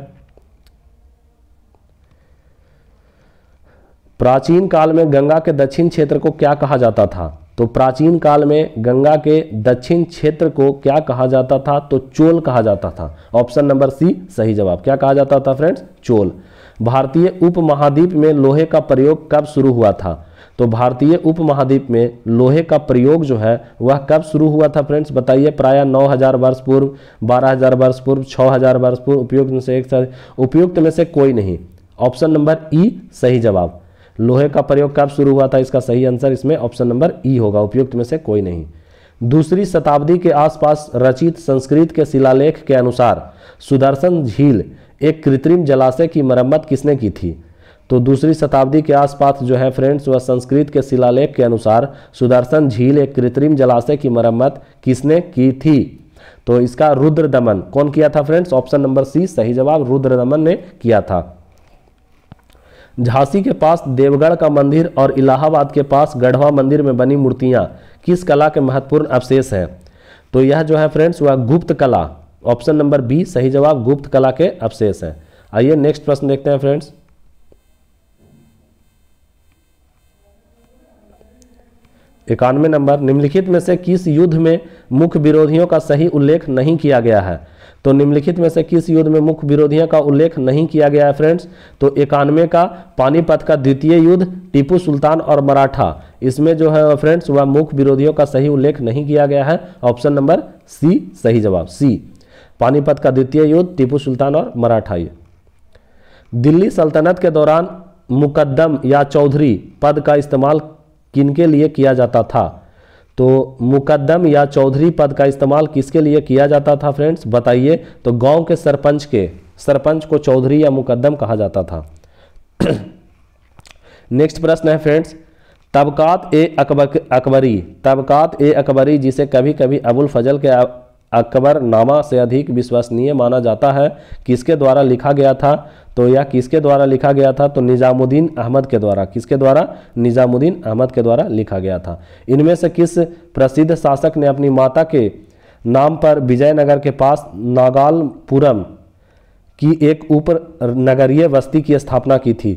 प्राचीन काल में गंगा के दक्षिण क्षेत्र को क्या कहा जाता था तो प्राचीन काल में गंगा के दक्षिण क्षेत्र को क्या कहा जाता था तो चोल कहा जाता था ऑप्शन नंबर सी सही जवाब क्या कहा जाता था फ्रेंड्स चोल भारतीय उपमहाद्वीप में लोहे का प्रयोग कब शुरू हुआ था तो भारतीय उपमहाद्वीप में लोहे का प्रयोग जो है वह कब शुरू हुआ था फ्रेंड्स बताइए प्रायः 9000 वर्ष पूर्व 12000 वर्ष पूर्व 6000 वर्ष पूर्व उपयुक्त में से एक उपयुक्त में से कोई नहीं ऑप्शन नंबर ई सही जवाब लोहे का प्रयोग कब शुरू हुआ था इसका सही आंसर इसमें ऑप्शन नंबर ई होगा उपयुक्त में से कोई नहीं दूसरी शताब्दी के आसपास रचित संस्कृत के शिलालेख के अनुसार सुदर्शन झील एक कृत्रिम जलाशय की मरम्मत किसने की थी तो दूसरी शताब्दी के आसपास जो है फ्रेंड्स वह संस्कृत के शिलालेख के अनुसार सुदर्शन झील एक कृत्रिम जलाशय की मरम्मत किसने की थी तो इसका रुद्र दमन कौन किया था फ्रेंड्स ऑप्शन नंबर सी सही जवाब रुद्र दमन ने किया था झांसी के पास देवगढ़ का मंदिर और इलाहाबाद के पास गढ़वा मंदिर में बनी मूर्तियां किस कला के महत्वपूर्ण अवशेष हैं तो यह जो है फ्रेंड्स वह गुप्त कला ऑप्शन नंबर बी सही जवाब गुप्त कला के अवशेष हैं आइए नेक्स्ट प्रश्न देखते हैं फ्रेंड्स इक्यानवे नंबर निम्नलिखित में से किस युद्ध में मुख्य विरोधियों का सही उल्लेख नहीं किया गया है तो निम्नलिखित में से किस युद्ध में मुख्य विरोधियों का उल्लेख नहीं किया गया है फ्रेंड्स तो इक्यानवे का पानीपत का द्वितीय युद्ध टीपू सुल्तान और मराठा इसमें जो है फ्रेंड्स वह मुख्य विरोधियों का सही उल्लेख नहीं किया गया है ऑप्शन नंबर सी सही जवाब सी पानीपत का द्वितीय युद्ध टीपू सुल्तान और मराठा ये दिल्ली सल्तनत के दौरान मुकदम या चौधरी पद का इस्तेमाल किनके लिए किया जाता था तो मुकदम या चौधरी पद का इस्तेमाल किसके लिए किया जाता था फ्रेंड्स बताइए तो गांव के सरपंच के सरपंच को चौधरी या मुकदम कहा जाता था <clears throat> नेक्स्ट प्रश्न है फ्रेंड्स तबकात ए अकबर अकबरी तबकात ए अकबरी जिसे कभी कभी अबुल फजल के अकबरनामा से अधिक विश्वसनीय माना जाता है किसके द्वारा लिखा गया था तो यह किसके द्वारा लिखा गया था तो निज़ामुद्दीन अहमद के द्वारा किसके द्वारा निज़ामुद्दीन अहमद के द्वारा लिखा गया था इनमें से किस प्रसिद्ध शासक ने अपनी माता के नाम पर विजयनगर के पास नागालपुरम की एक उप नगरीय बस्ती की स्थापना की थी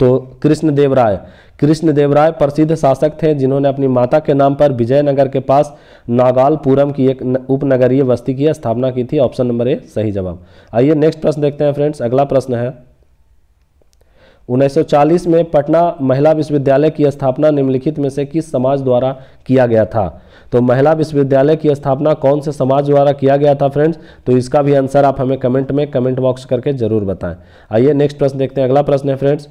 तो कृष्णदेव राय कृष्ण देवराय प्रसिद्ध शासक थे जिन्होंने अपनी माता के नाम पर विजयनगर के पास नागालपुरम की एक उपनगरीय बस्ती की स्थापना की थी ऑप्शन नंबर ए सही जवाब आइए नेक्स्ट प्रश्न देखते हैं फ्रेंड्स अगला प्रश्न है 1940 में पटना महिला विश्वविद्यालय की स्थापना निम्नलिखित में से किस समाज द्वारा किया गया था तो महिला विश्वविद्यालय की स्थापना कौन से समाज द्वारा किया गया था फ्रेंड्स तो इसका भी आंसर आप हमें कमेंट में कमेंट बॉक्स करके जरूर बताएं आइए नेक्स्ट प्रश्न देखते हैं अगला प्रश्न है फ्रेंड्स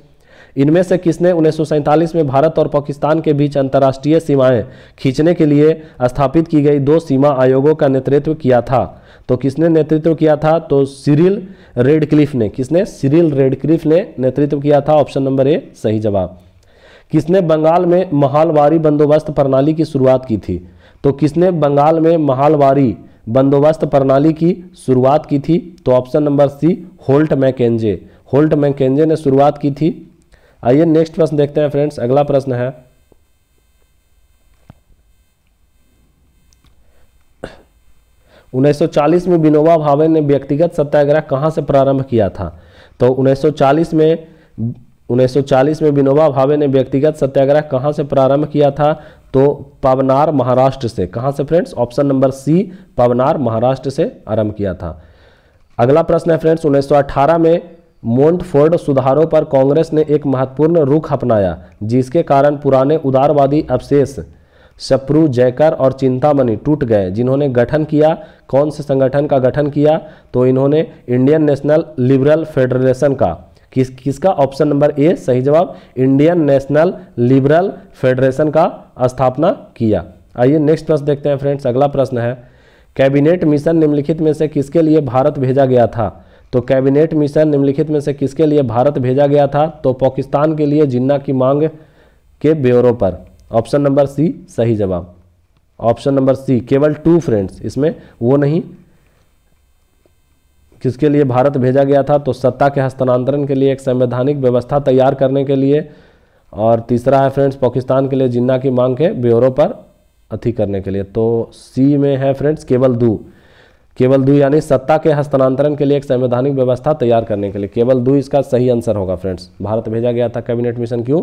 इनमें से किसने उन्नीस में भारत और पाकिस्तान के बीच अंतर्राष्ट्रीय सीमाएं खींचने के लिए स्थापित की गई दो सीमा आयोगों का नेतृत्व किया था तो किसने नेतृत्व किया था तो सिरिल रेडक्लिफ ने किसने सिरिल रेडक्लिफ ने नेतृत्व किया था ऑप्शन नंबर ए सही जवाब किसने बंगाल में महालवारी बंदोबस्त प्रणाली की शुरुआत की थी तो किसने बंगाल में महालवारी बंदोबस्त प्रणाली की शुरुआत की थी तो option number C Holt Mackenzie Holt Mackenzie ने शुरुआत की थी आइए नेक्स्ट प्रश्न देखते हैं फ्रेंड्स अगला प्रश्न है उन्नीस में विनोबा भावे ने व्यक्तिगत सत्याग्रह कहाँ से प्रारंभ किया था तो उन्नीस में उन्नीस में विनोबा भावे ने व्यक्तिगत सत्याग्रह कहाँ से प्रारंभ किया था तो पवनार महाराष्ट्र से कहाँ से friends option number C Paunar Maharashtra से आरंभ किया था अगला प्रश्न है फ्रेंड्स 1918 में मोन्टफोर्ड सुधारों पर कांग्रेस ने एक महत्वपूर्ण रुख अपनाया जिसके कारण पुराने उदारवादी अवशेष सप्रू जयकर और चिंतामणि टूट गए जिन्होंने गठन किया कौन से संगठन का गठन किया तो इन्होंने इंडियन नेशनल लिबरल फेडरेशन का किस किसका ऑप्शन नंबर ए सही जवाब इंडियन नेशनल लिबरल फेडरेशन का स्थापना किया आइए नेक्स्ट प्रश्न देखते हैं फ्रेंड्स अगला प्रश्न है कैबिनेट मिशन निम्नलिखित में से किसके लिए भारत भेजा गया था तो कैबिनेट मिशन निम्नलिखित में से किसके लिए भारत भेजा गया था तो पाकिस्तान के लिए जिन्ना की मांग के ब्योरों पर ऑप्शन नंबर सी सही जवाब ऑप्शन नंबर सी केवल टू फ्रेंड्स इसमें वो नहीं किसके लिए भारत भेजा गया था तो सत्ता के हस्तांतरण के लिए एक संवैधानिक व्यवस्था तैयार करने के लिए और तीसरा है फ्रेंड्स पाकिस्तान के लिए जिन्ना की मांग के ब्योरों पर अथी करने के लिए तो सी में है फ्रेंड्स केवल दो केवल दू यानी सत्ता के हस्तांतरण के लिए एक संवैधानिक व्यवस्था तैयार करने के लिए केवल दू इसका सही आंसर होगा फ्रेंड्स भारत भेजा गया था कैबिनेट मिशन क्यों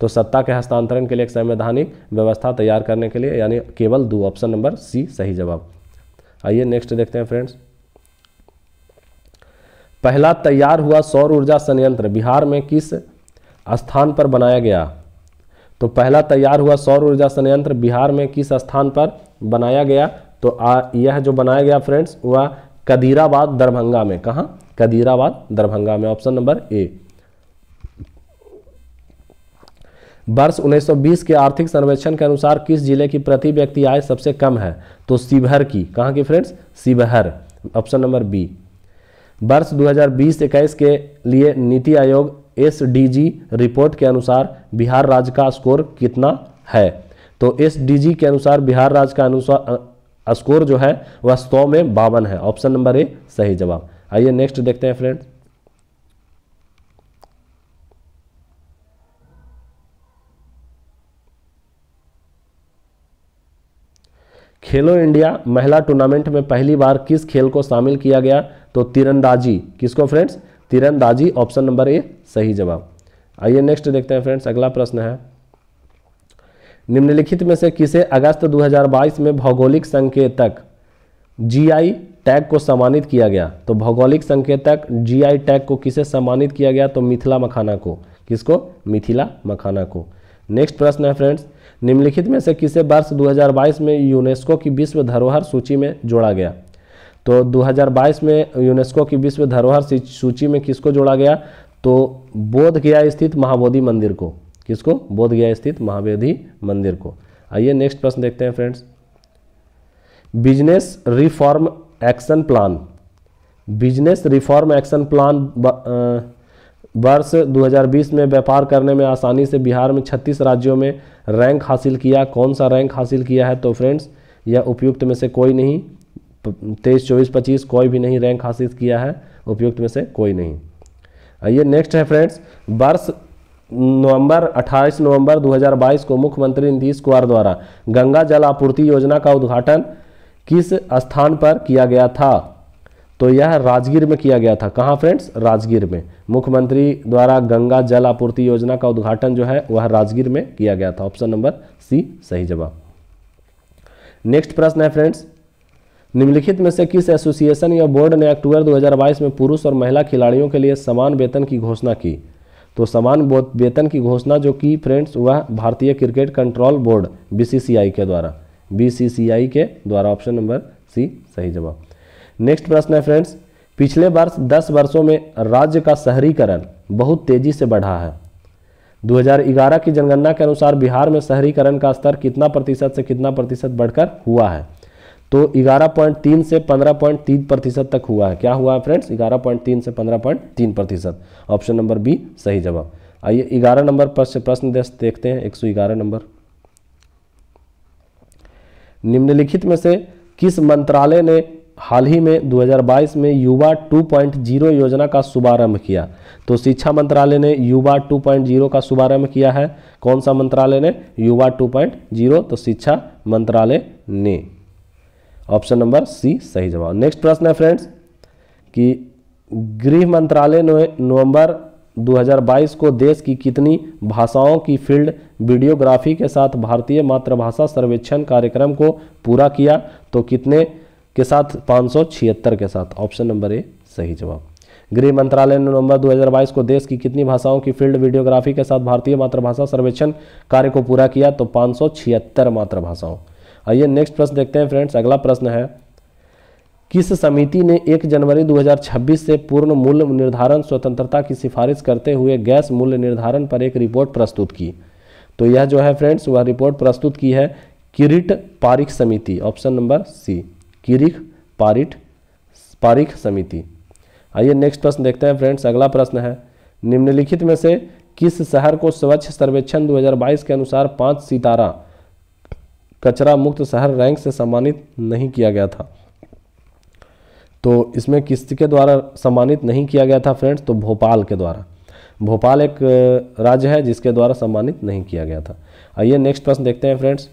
तो सत्ता के हस्तांतरण के लिए एक संवैधानिक व्यवस्था तैयार करने के लिए यानी केवल दू ऑप्शन नंबर सी सही जवाब आइए नेक्स्ट देखते हैं फ्रेंड्स पहला तैयार हुआ सौर ऊर्जा संयंत्र बिहार में किस स्थान पर बनाया गया तो पहला तैयार हुआ सौर ऊर्जा संयंत्र बिहार में किस स्थान पर बनाया गया तो आ, यह जो बनाया गया फ्रेंड्स वह कदीराबाद दरभंगा में कहा कदीराबाद दरभंगा में ऑप्शन नंबर ए वर्ष 1920 के आर्थिक सर्वेक्षण के अनुसार किस जिले की प्रति व्यक्ति आय सबसे कम है तो शिवहर की कहा की friends Sheohar option number B वर्ष 2020 इक्कीस के लिए नीति आयोग एस रिपोर्ट के अनुसार बिहार राज्य का स्कोर कितना है तो एस के अनुसार बिहार राज्य का अनुसार स्कोर जो है वह सौ में बावन है ऑप्शन नंबर ए सही जवाब आइए नेक्स्ट देखते हैं फ्रेंड्स खेलो इंडिया महिला टूर्नामेंट में पहली बार किस खेल को शामिल किया गया तो तीरंदाजी किसको फ्रेंड्स तीरंदाजी ऑप्शन नंबर ए सही जवाब आइए नेक्स्ट देखते हैं फ्रेंड्स अगला प्रश्न है निम्नलिखित में से किसे अगस्त 2022 में भौगोलिक संकेतक जीआई टैग को सम्मानित किया गया तो भौगोलिक संकेतक जीआई टैग को किसे सम्मानित किया गया तो मिथिला मखाना को किसको मिथिला मखाना को नेक्स्ट प्रश्न है फ्रेंड्स निम्नलिखित में से किसे वर्ष 2022 में यूनेस्को की विश्व धरोहर सूची में जोड़ा गया तो 2022 में यूनेस्को की विश्व धरोहर सूची में किसको जोड़ा गया तो बोध गया स्थित महाबोधि मंदिर को किसको बोध गया स्थित महावेदी मंदिर को आइए नेक्स्ट प्रश्न देखते हैं friends business reform action plan business reform action plan वर्ष 2020 में व्यापार करने में आसानी से बिहार में 36 राज्यों में रैंक हासिल किया कौन सा रैंक हासिल किया है तो फ्रेंड्स यह उपयुक्त में से कोई नहीं तेईस चौबीस पच्चीस कोई भी नहीं रैंक हासिल किया है उपयुक्त में से कोई नहीं आइए नेक्स्ट है फ्रेंड्स वर्ष नवंबर 28 नवंबर 2022 को मुख्यमंत्री नीतीश कुमार द्वारा गंगा जल आपूर्ति योजना का उद्घाटन किस स्थान पर किया गया था तो यह राजगीर में किया गया था कहाँ फ्रेंड्स राजगीर में मुख्यमंत्री द्वारा गंगा जल आपूर्ति योजना का उद्घाटन जो है वह राजगीर में किया गया था ऑप्शन नंबर सी सही जवाब नेक्स्ट प्रश्न है फ्रेंड्स निम्नलिखित में से किस एसोसिएशन या बोर्ड ने अक्टूबर 2022 में पुरुष और महिला खिलाड़ियों के लिए समान वेतन की घोषणा की तो समान वेतन की घोषणा जो की फ्रेंड्स वह भारतीय क्रिकेट कंट्रोल बोर्ड बीसीसीआई के द्वारा बीसीसीआई के द्वारा ऑप्शन नंबर सी सही जवाब नेक्स्ट प्रश्न है फ्रेंड्स पिछले वर्ष दस वर्षों में राज्य का शहरीकरण बहुत तेजी से बढ़ा है 2011 की जनगणना के अनुसार बिहार में शहरीकरण का स्तर कितना प्रतिशत से कितना प्रतिशत बढ़कर हुआ है तो 11.3 से 15.3 प्रतिशत तक हुआ है क्या हुआ है फ्रेंड्स 11.3 से 15.3 प्रतिशत ऑप्शन नंबर बी सही जवाब आइए 11 नंबर प्रश्न देखते हैं 111 नंबर निम्नलिखित में से किस मंत्रालय ने हाल ही में 2022 में युवा 2.0 योजना का शुभारंभ किया तो शिक्षा मंत्रालय ने युवा 2.0 का शुभारंभ किया है कौन सा मंत्रालय ने युवा 2.0 तो शिक्षा मंत्रालय ने ऑप्शन नंबर सी सही जवाब नेक्स्ट प्रश्न है फ्रेंड्स कि गृह मंत्रालय ने नवंबर 2022 को देश की कितनी भाषाओं की फील्ड वीडियोग्राफी के साथ भारतीय मातृभाषा सर्वेक्षण कार्यक्रम को पूरा किया तो कितने के साथ पाँच के साथ ऑप्शन नंबर ए सही जवाब गृह मंत्रालय ने नवंबर 2022 को देश की कितनी भाषाओं की फील्ड वीडियोग्राफी के साथ भारतीय मातृभाषा सर्वेक्षण कार्य को पूरा किया तो पाँच मातृभाषाओं आइए नेक्स्ट प्रश्न देखते हैं फ्रेंड्स अगला प्रश्न है किस समिति ने 1 जनवरी 2026 से पूर्ण मूल्य निर्धारण स्वतंत्रता की सिफारिश करते हुए गैस मूल्य निर्धारण पर एक रिपोर्ट प्रस्तुत की तो यह जो है फ्रेंड्स वह रिपोर्ट प्रस्तुत की है किरिट पारिक समिति ऑप्शन नंबर सी किरिक पारिट पारिक समिति आइए नेक्स्ट प्रश्न देखते हैं फ्रेंड्स अगला प्रश्न है निम्नलिखित में से किस शहर को स्वच्छ सर्वेक्षण 2022 के अनुसार पाँच सितारा कचरा मुक्त शहर रैंक से सम्मानित नहीं किया गया था तो इसमें किसके द्वारा सम्मानित नहीं किया गया था फ्रेंड्स तो भोपाल के द्वारा भोपाल एक राज्य है जिसके द्वारा सम्मानित नहीं किया गया था आइए नेक्स्ट प्रश्न देखते हैं friends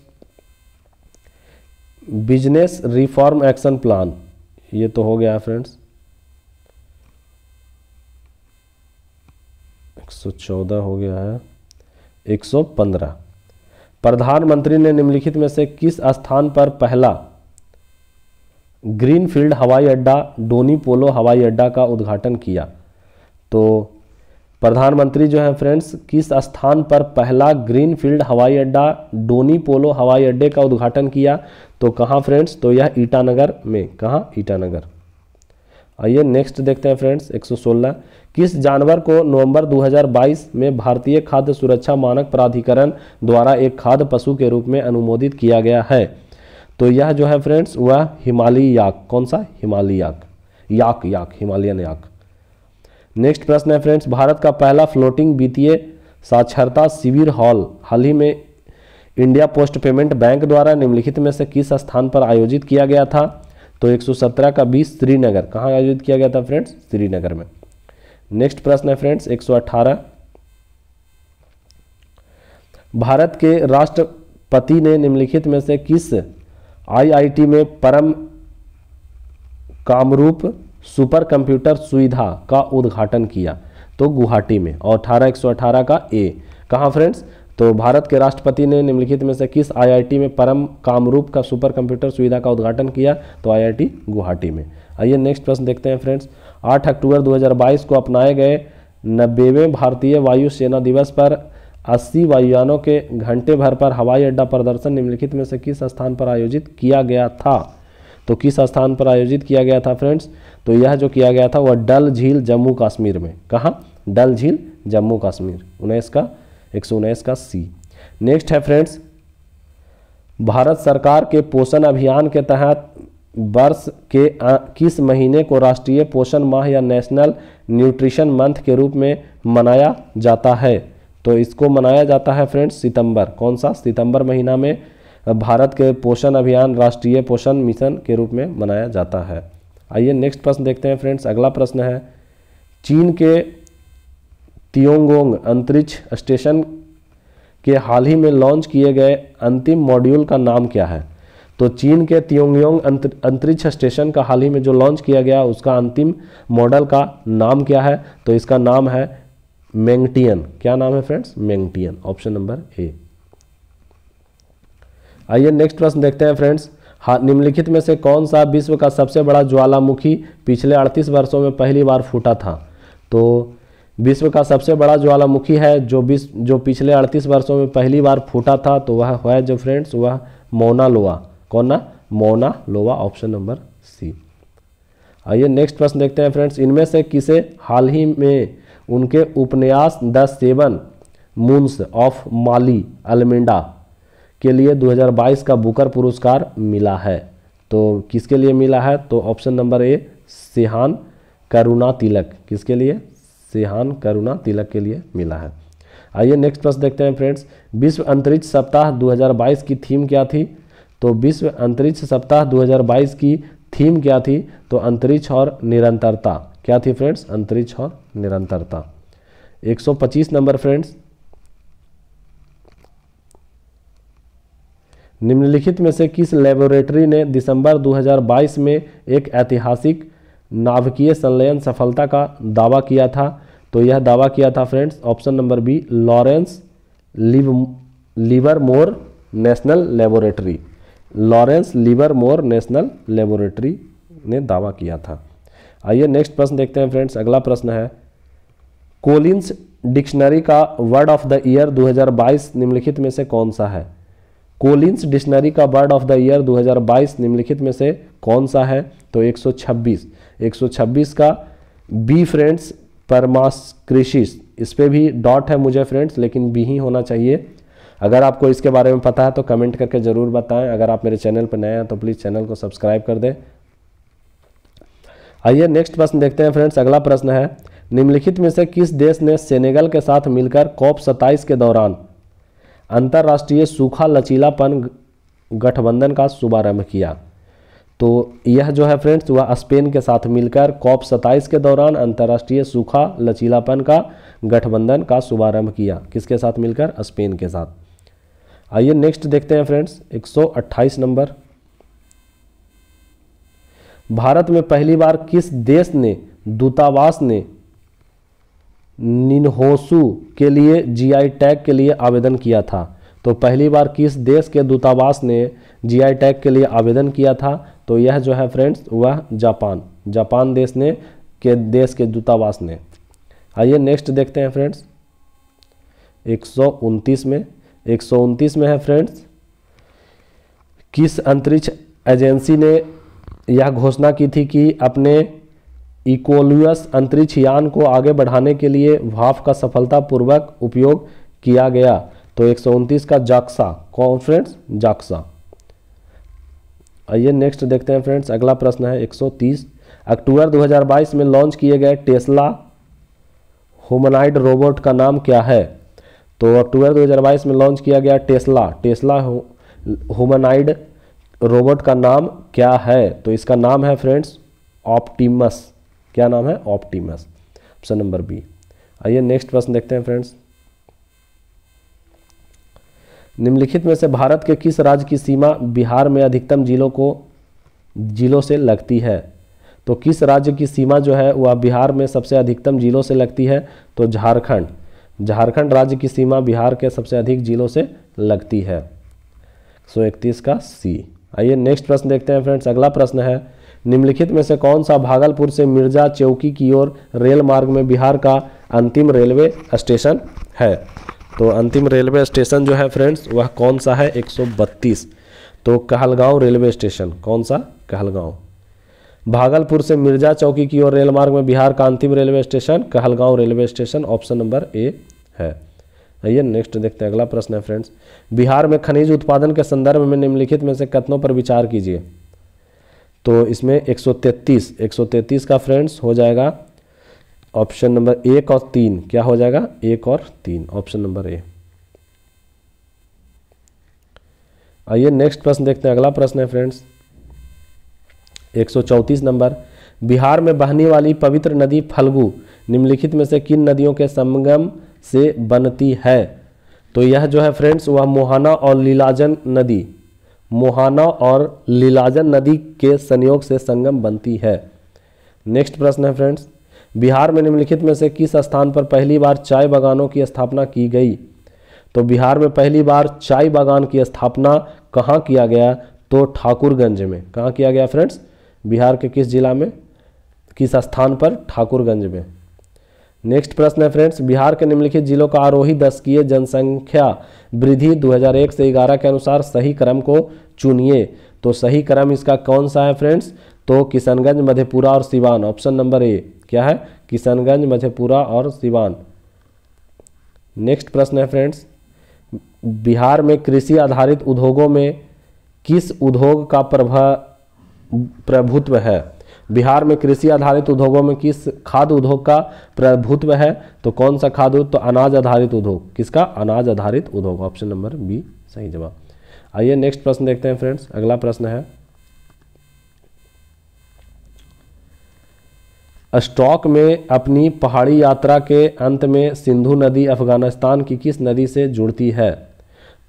business reform action plan ये तो हो गया फ्रेंड्स एक सौ चौदह हो गया है एक सौ पंद्रह प्रधानमंत्री ने निम्नलिखित में से किस स्थान पर पहला ग्रीनफील्ड हवाई अड्डा डोनी पोलो हवाई अड्डा का उद्घाटन किया तो प्रधानमंत्री जो है फ्रेंड्स किस स्थान पर पहला ग्रीनफील्ड हवाई अड्डा डोनी पोलो हवाई अड्डे का उद्घाटन किया तो कहाँ फ्रेंड्स तो यह ईटानगर में कहाँ ईटानगर आइए नेक्स्ट देखते हैं फ्रेंड्स 116 किस जानवर को नवंबर 2022 में भारतीय खाद्य सुरक्षा मानक प्राधिकरण द्वारा एक खाद्य पशु के रूप में अनुमोदित किया गया है तो यह जो है फ्रेंड्स वह हिमालय याक कौन सा Himalaya yak yak yak Himalayan yak next प्रश्न है फ्रेंड्स भारत का पहला फ्लोटिंग वित्तीय साक्षरता शिविर हॉल हाल ही में इंडिया पोस्ट पेमेंट बैंक द्वारा निम्नलिखित में से किस स्थान पर आयोजित किया गया था तो 117 का 20 श्रीनगर कहाँ आयोजित किया गया था फ्रेंड्स श्रीनगर में नेक्स्ट प्रश्न है फ्रेंड्स 118 भारत के राष्ट्रपति ने निम्नलिखित में से किस आईआईटी में परम कामरूप सुपर कंप्यूटर सुविधा का उद्घाटन किया तो गुवाहाटी में और अठारह एक का ए कहाँ फ्रेंड्स तो भारत के राष्ट्रपति ने निम्नलिखित में से किस आईआईटी में परम कामरूप का सुपर कंप्यूटर सुविधा का उद्घाटन किया तो आईआईटी गुवाहाटी में आइए नेक्स्ट प्रश्न देखते हैं फ्रेंड्स 8 अक्टूबर 2022 को अपनाए गए नब्बेवें भारतीय वायुसेना दिवस पर 80 वायुयानों के घंटे भर पर हवाई अड्डा प्रदर्शन निम्नलिखित में से किस स्थान पर आयोजित किया गया था तो किस स्थान पर आयोजित किया गया था फ्रेंड्स तो यह जो किया गया था वह डल झील जम्मू कश्मीर में कहाँ डल झील जम्मू कश्मीर उन्नीस का एक सौ उन्नीस का सी नेक्स्ट है फ्रेंड्स भारत सरकार के पोषण अभियान के तहत वर्ष के आ, किस महीने को राष्ट्रीय पोषण माह या नेशनल न्यूट्रिशन मंथ के रूप में मनाया जाता है तो इसको मनाया जाता है फ्रेंड्स सितंबर कौन सा सितंबर महीना में भारत के पोषण अभियान राष्ट्रीय पोषण मिशन के रूप में मनाया जाता है आइए नेक्स्ट प्रश्न देखते हैं फ्रेंड्स अगला प्रश्न है चीन के तियोंगोंग अंतरिक्ष स्टेशन के हाल ही में लॉन्च किए गए अंतिम मॉड्यूल का नाम क्या है तो चीन के त्योंगयोंग अंतरिक्ष स्टेशन का हाल ही में जो लॉन्च किया गया उसका अंतिम मॉडल का नाम क्या है तो इसका नाम है मेंगटियन क्या नाम है friends Mengtian option number A आइए नेक्स्ट प्रश्न देखते हैं फ्रेंड्स हाँ निम्नलिखित में से कौन सा विश्व का सबसे बड़ा ज्वालामुखी पिछले 38 वर्षों में पहली बार फूटा था तो विश्व का सबसे बड़ा ज्वालामुखी है जो विश्व जो पिछले 38 वर्षों में पहली बार फूटा था तो वह है जो फ्रेंड्स वह मोनालोआ कौन ना Mauna Loa option number C आइए नेक्स्ट प्रश्न देखते हैं फ्रेंड्स इनमें से किसे हाल ही में उनके उपन्यास the seven moons of Maali Almeida के लिए 2022 का बुकर पुरस्कार मिला है तो किसके लिए मिला है तो option number A Shehan Karunatilaka किसके लिए सिहान करुणा तिलक के लिए मिला है आइए नेक्स्ट प्रश्न देखते हैं फ्रेंड्स विश्व अंतरिक्ष सप्ताह 2022 की थीम क्या थी तो विश्व अंतरिक्ष सप्ताह 2022 की थीम क्या थी तो अंतरिक्ष और निरंतरता क्या थी फ्रेंड्स अंतरिक्ष और निरंतरता 125 नंबर फ्रेंड्स निम्नलिखित में से किस लेबोरेटरी ने दिसंबर 2022 में एक ऐतिहासिक नाभिकीय संलयन सफलता का दावा किया था तो यह दावा किया था friends option number B Lawrence लिव Livermore national laboratory Lawrence Livermore national laboratory ने दावा किया था आइए नेक्स्ट प्रश्न देखते हैं फ्रेंड्स अगला प्रश्न है कोलिंस डिक्शनरी का वर्ड ऑफ द ईयर 2022 निम्नलिखित में से कौन सा है कोलिंस डिक्शनरी का वर्ड ऑफ द ईयर 2022 निम्नलिखित में से कौन सा है तो 126 126 का बी फ्रेंड्स परमास क्रिशिस इस पर भी डॉट है मुझे फ्रेंड्स लेकिन बी ही होना चाहिए अगर आपको इसके बारे में पता है तो कमेंट करके ज़रूर बताएं अगर आप मेरे चैनल पर नए हैं तो प्लीज़ चैनल को सब्सक्राइब कर दें आइए नेक्स्ट प्रश्न देखते हैं फ्रेंड्स अगला प्रश्न है निम्नलिखित में से किस देश ने सेनेगल के साथ मिलकर कॉप सत्ताईस के दौरान अंतर्राष्ट्रीय सूखा लचीलापन गठबंधन का शुभारंभ किया तो यह जो है फ्रेंड्स वह स्पेन के साथ मिलकर कॉप सत्ताईस के दौरान अंतर्राष्ट्रीय सूखा लचीलापन का गठबंधन का शुभारंभ किया किसके साथ मिलकर स्पेन के साथ आइए नेक्स्ट देखते हैं फ्रेंड्स 128 नंबर भारत में पहली बार किस देश ने दूतावास ने निन्होसू के लिए जीआई टैग के लिए आवेदन किया था तो पहली बार किस देश के दूतावास ने जीआई टैग के लिए आवेदन किया था तो यह जो है फ्रेंड्स वह जापान जापान देश ने के देश के दूतावास ने आइए नेक्स्ट देखते हैं फ्रेंड्स एक में एक में है फ्रेंड्स किस अंतरिक्ष एजेंसी ने यह घोषणा की थी कि अपने इकोलुअस अंतरिक्ष यान को आगे बढ़ाने के लिए वाफ का सफलतापूर्वक उपयोग किया गया तो एक का जाक्सा कौन फ्रेंड्स जाक्सा आइए नेक्स्ट देखते हैं फ्रेंड्स अगला प्रश्न है 130 अक्टूबर 2022 में लॉन्च किए गए टेस्ला होमनाइड रोबोट का नाम क्या है तो अक्टूबर दो हज़ार बाईस में लॉन्च किया गया टेस्ला टेस्ला हुमनाइड रोबोट का नाम क्या है तो इसका नाम है फ्रेंड्स ऑप्टिमस क्या नाम है ऑप्टिमस ऑप्शन नंबर बी आइए नेक्स्ट प्रश्न देखते हैं फ्रेंड्स निम्नलिखित में से भारत के किस राज्य की सीमा बिहार में अधिकतम जिलों को जिलों से लगती है तो किस राज्य की सीमा जो है वह बिहार में सबसे अधिकतम जिलों से लगती है तो झारखंड झारखंड राज्य की सीमा बिहार के सबसे अधिक जिलों से लगती है सो इकतीस का सी आइए नेक्स्ट प्रश्न देखते हैं फ्रेंड्स अगला प्रश्न है निम्नलिखित में से कौन सा भागलपुर से मिर्जा चौकी की ओर रेल मार्ग में बिहार का अंतिम रेलवे स्टेशन है तो अंतिम रेलवे स्टेशन जो है फ्रेंड्स वह कौन सा है 132 तो कहलगांव रेलवे स्टेशन कौन सा कहलगांव भागलपुर से मिर्जा चौकी की ओर रेलमार्ग में बिहार का अंतिम railway station Kahalgaon railway station option number A है आइए नेक्स्ट देखते हैं अगला प्रश्न है फ्रेंड्स बिहार में खनिज उत्पादन के संदर्भ में निम्नलिखित में से कथनों पर विचार कीजिए तो इसमें 133 133 का फ्रेंड्स हो जाएगा ऑप्शन नंबर एक और तीन क्या हो जाएगा एक और तीन ऑप्शन नंबर ए आइए नेक्स्ट प्रश्न देखते हैं अगला प्रश्न है फ्रेंड्स 134 नंबर बिहार में बहने वाली पवित्र नदी फल्गु निम्नलिखित में से किन नदियों के संगम से बनती है तो यह जो है फ्रेंड्स वह मोहाना और लीलाजन नदी मोहाना और लीलाजन नदी के संयोग से संगम बनती है नेक्स्ट प्रश्न है फ्रेंड्स बिहार में निम्नलिखित में से किस स्थान पर पहली बार चाय बागानों की स्थापना की गई तो बिहार में पहली बार चाय बागान की स्थापना कहाँ किया गया तो ठाकुरगंज में कहाँ किया गया फ्रेंड्स बिहार के किस जिला में किस स्थान पर ठाकुरगंज में नेक्स्ट प्रश्न है फ्रेंड्स बिहार के निम्नलिखित जिलों का आरोही दशकीय जनसंख्या वृद्धि 2001 से 11 के अनुसार सही क्रम को चुनिए तो सही क्रम इसका कौन सा है फ्रेंड्स तो किशनगंज मधेपुरा और सिवान ऑप्शन नंबर ए क्या है किशनगंज मधेपुरा और सिवान नेक्स्ट प्रश्न है फ्रेंड्स बिहार में कृषि आधारित उद्योगों में किस उद्योग का प्रभाव प्रभुत्व है बिहार में कृषि आधारित उद्योगों में किस खाद्य उद्योग का प्रभुत्व है तो कौन सा खाद्य उद्योग तो अनाज आधारित उद्योग किसका अनाज आधारित उद्योग ऑप्शन नंबर बी सही जवाब आइए नेक्स्ट प्रश्न देखते हैं फ्रेंड्स अगला प्रश्न है स्टॉक में अपनी पहाड़ी यात्रा के अंत में सिंधु नदी अफगानिस्तान की किस नदी से जुड़ती है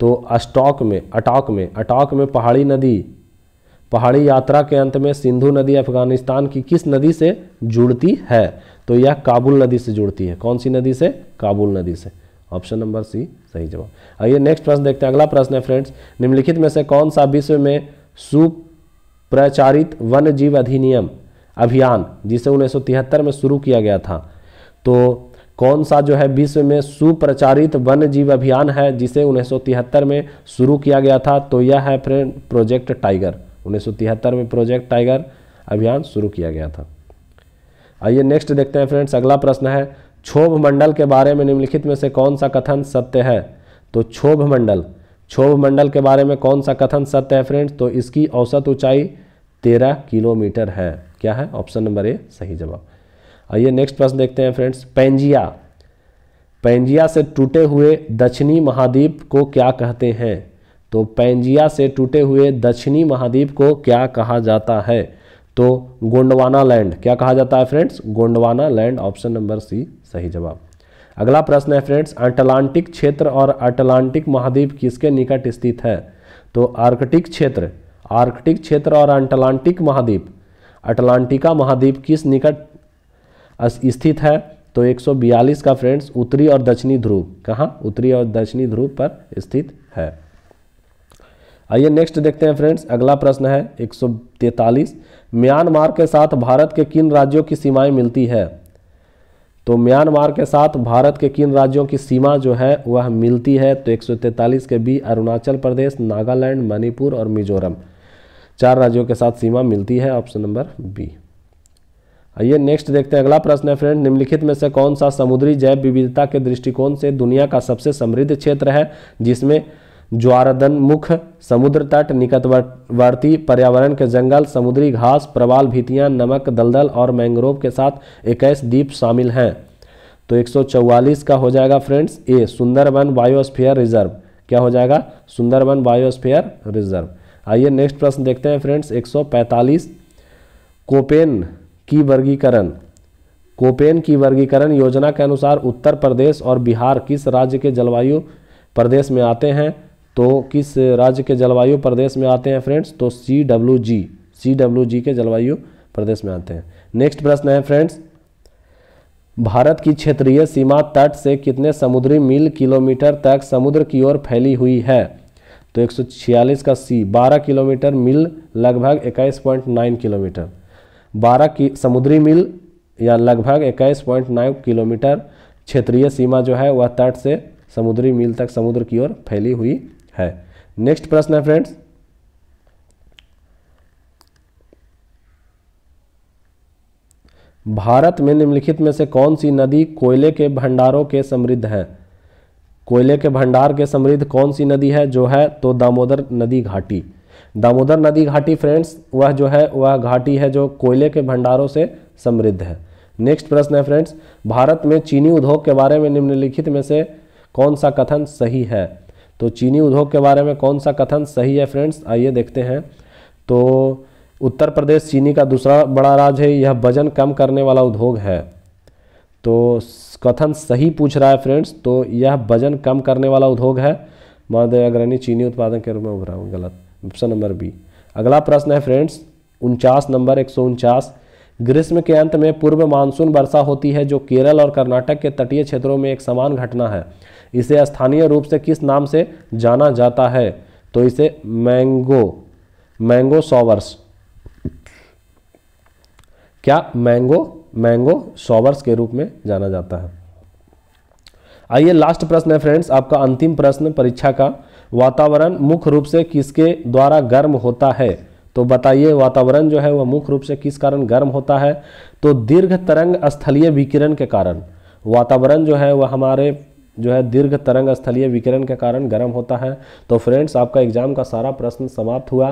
तो अस्टॉक में अटॉक में अटॉक में पहाड़ी नदी पहाड़ी यात्रा के अंत में सिंधु नदी अफगानिस्तान की किस नदी से जुड़ती है तो यह काबुल नदी से जुड़ती है कौन सी नदी से काबुल नदी से ऑप्शन नंबर सी सही जवाब आइए नेक्स्ट प्रश्न देखते हैं अगला प्रश्न है फ्रेंड्स निम्नलिखित में से कौन सा विश्व में सुप्रचारित वन जीव अधिनियम अभियान जिसे उन्नीस में शुरू किया गया था तो कौन सा जो है विश्व में सुप्रचारित वन्य जीव अभियान है जिसे उन्नीस में शुरू किया गया था तो यह है फ्रेंड प्रोजेक्ट टाइगर उन्नीस में प्रोजेक्ट टाइगर अभियान शुरू किया गया था आइए नेक्स्ट देखते हैं फ्रेंड्स अगला प्रश्न है क्षोभ मंडल के बारे में निम्नलिखित में से कौन सा कथन सत्य है तो क्षोभ मंडल क्षोभ मंडल के बारे में कौन सा कथन सत्य है फ्रेंड्स तो इसकी औसत ऊंचाई तेरह किलोमीटर है क्या है ऑप्शन नंबर ए सही जवाब आइए नेक्स्ट प्रश्न देखते हैं फ्रेंड्स पेंजिया पेंजिया से टूटे हुए दक्षिणी महाद्वीप को क्या कहते हैं तो पैंजिया से टूटे हुए दक्षिणी महाद्वीप को क्या कहा जाता है तो गोंडवाना लैंड क्या कहा जाता है friends Gondwana land option number C सही जवाब अगला प्रश्न है फ्रेंड्स अटलांटिक क्षेत्र और अटलांटिक महाद्वीप किसके निकट स्थित है तो आर्कटिक क्षेत्र आर्कटिक क्षेत्र और अटलांटिक महाद्वीप अटलांटिका महाद्वीप किस निकट स्थित है तो 142 का फ्रेंड्स उत्तरी और दक्षिणी ध्रुव कहाँ उत्तरी और दक्षिणी ध्रुव पर स्थित है आइए नेक्स्ट देखते हैं फ्रेंड्स अगला प्रश्न है एक म्यांमार के साथ भारत के किन राज्यों की सीमाएं मिलती है तो म्यांमार के साथ भारत के किन राज्यों की सीमा जो है वह मिलती है तो 143 के बी अरुणाचल प्रदेश नागालैंड मणिपुर और मिजोरम चार राज्यों के साथ सीमा मिलती है ऑप्शन नंबर बी आइए नेक्स्ट देखते हैं अगला प्रश्न है फ्रेंड निम्नलिखित में से कौन सा समुद्री जैव विविधता के दृष्टिकोण से दुनिया का सबसे समृद्ध क्षेत्र है जिसमें ज्वारदन मुख समुद्र तट निकटवर्ती पर्यावरण के जंगल समुद्री घास प्रवाल भीतियां नमक दलदल और मैंग्रोव के साथ इक्कीस द्वीप शामिल हैं तो 144 का हो जाएगा friends A Sundarban biosphere reserve क्या हो जाएगा सुंदरबन बायोस्फीयर रिजर्व आइए नेक्स्ट प्रश्न देखते हैं फ्रेंड्स 145 कोपेन की वर्गीकरण कोपेन की वर्गीकरण योजना के अनुसार उत्तर प्रदेश और बिहार किस राज्य के जलवायु प्रदेश में आते हैं तो किस राज्य के जलवायु प्रदेश में आते हैं फ्रेंड्स तो C W G C W G के जलवायु प्रदेश में आते हैं नेक्स्ट प्रश्न है फ्रेंड्स भारत की क्षेत्रीय सीमा तट से कितने समुद्री मील किलोमीटर तक समुद्र की ओर फैली हुई है तो 146 का सी 12 किलोमीटर मील लगभग 21.9 किलोमीटर 12 की समुद्री मील या लगभग 21.9 किलोमीटर क्षेत्रीय सीमा जो है वह तट से समुद्री मील तक समुद्र की ओर फैली हुई है नेक्स्ट प्रश्न है फ्रेंड्स भारत में निम्नलिखित में से कौन सी नदी कोयले के भंडारों के समृद्ध है कोयले के भंडार के समृद्ध कौन सी नदी है जो है तो दामोदर नदी घाटी दामोदर नदी घाटी फ्रेंड्स वह जो है वह घाटी है जो कोयले के भंडारों से समृद्ध है नेक्स्ट प्रश्न है फ्रेंड्स भारत में चीनी उद्योग के बारे में निम्नलिखित में से कौन सा कथन सही है तो चीनी उद्योग के बारे में कौन सा कथन सही है फ्रेंड्स आइए देखते हैं तो उत्तर प्रदेश चीनी का दूसरा बड़ा राज्य है यह वजन कम करने वाला उद्योग है तो कथन सही पूछ रहा है फ्रेंड्स तो यह वजन कम करने वाला उद्योग है महोदय अग्रणी चीनी उत्पादन के रूप में उभरा हूँ गलत ऑप्शन नंबर बी अगला प्रश्न है फ्रेंड्स उनचास नंबर एक सौ उनचास ग्रीष्म के अंत में पूर्व मानसून वर्षा होती है जो केरल और कर्नाटक के तटीय क्षेत्रों में एक समान घटना है इसे स्थानीय रूप से किस नाम से जाना जाता है तो इसे मैंगो मैंगो सॉवर्स क्या मैंगो मैंगो सॉवर्स के रूप में जाना जाता है आइए लास्ट प्रश्न है फ्रेंड्स आपका अंतिम प्रश्न परीक्षा का वातावरण मुख्य रूप से किसके द्वारा गर्म होता है तो बताइए वातावरण जो है वह मुख्य रूप से किस कारण गर्म होता है तो दीर्घ तरंग स्थलीय विकिरण के कारण वातावरण जो है वह हमारे जो है दीर्घ तरंग स्थलीय विकिरण के कारण गर्म होता है तो फ्रेंड्स आपका एग्जाम का सारा प्रश्न समाप्त हुआ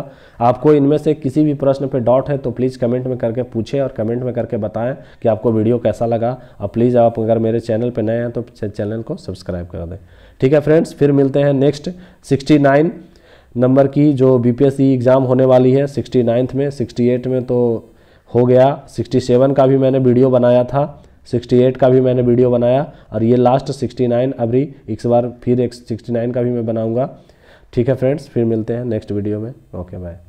आपको इनमें से किसी भी प्रश्न पे डाउट है तो प्लीज़ कमेंट में करके पूछें और कमेंट में करके बताएं कि आपको वीडियो कैसा लगा और प्लीज़ आप अगर मेरे चैनल पर नए हैं तो चैनल को सब्सक्राइब कर दें ठीक है फ्रेंड्स फिर मिलते हैं नेक्स्ट सिक्सटी नंबर की जो बीपीएससी एग्ज़ाम होने वाली है सिक्सटी नाइन्थ में सिक्सटी एट में तो हो गया सिक्सटी सेवन का भी मैंने वीडियो बनाया था सिक्सटी एट का भी मैंने वीडियो बनाया और ये लास्ट सिक्सटी नाइन अभी एक बार फिर एक सिक्सटी नाइन का भी मैं बनाऊँगा ठीक है फ्रेंड्स फिर मिलते हैं नेक्स्ट वीडियो में ओके बाय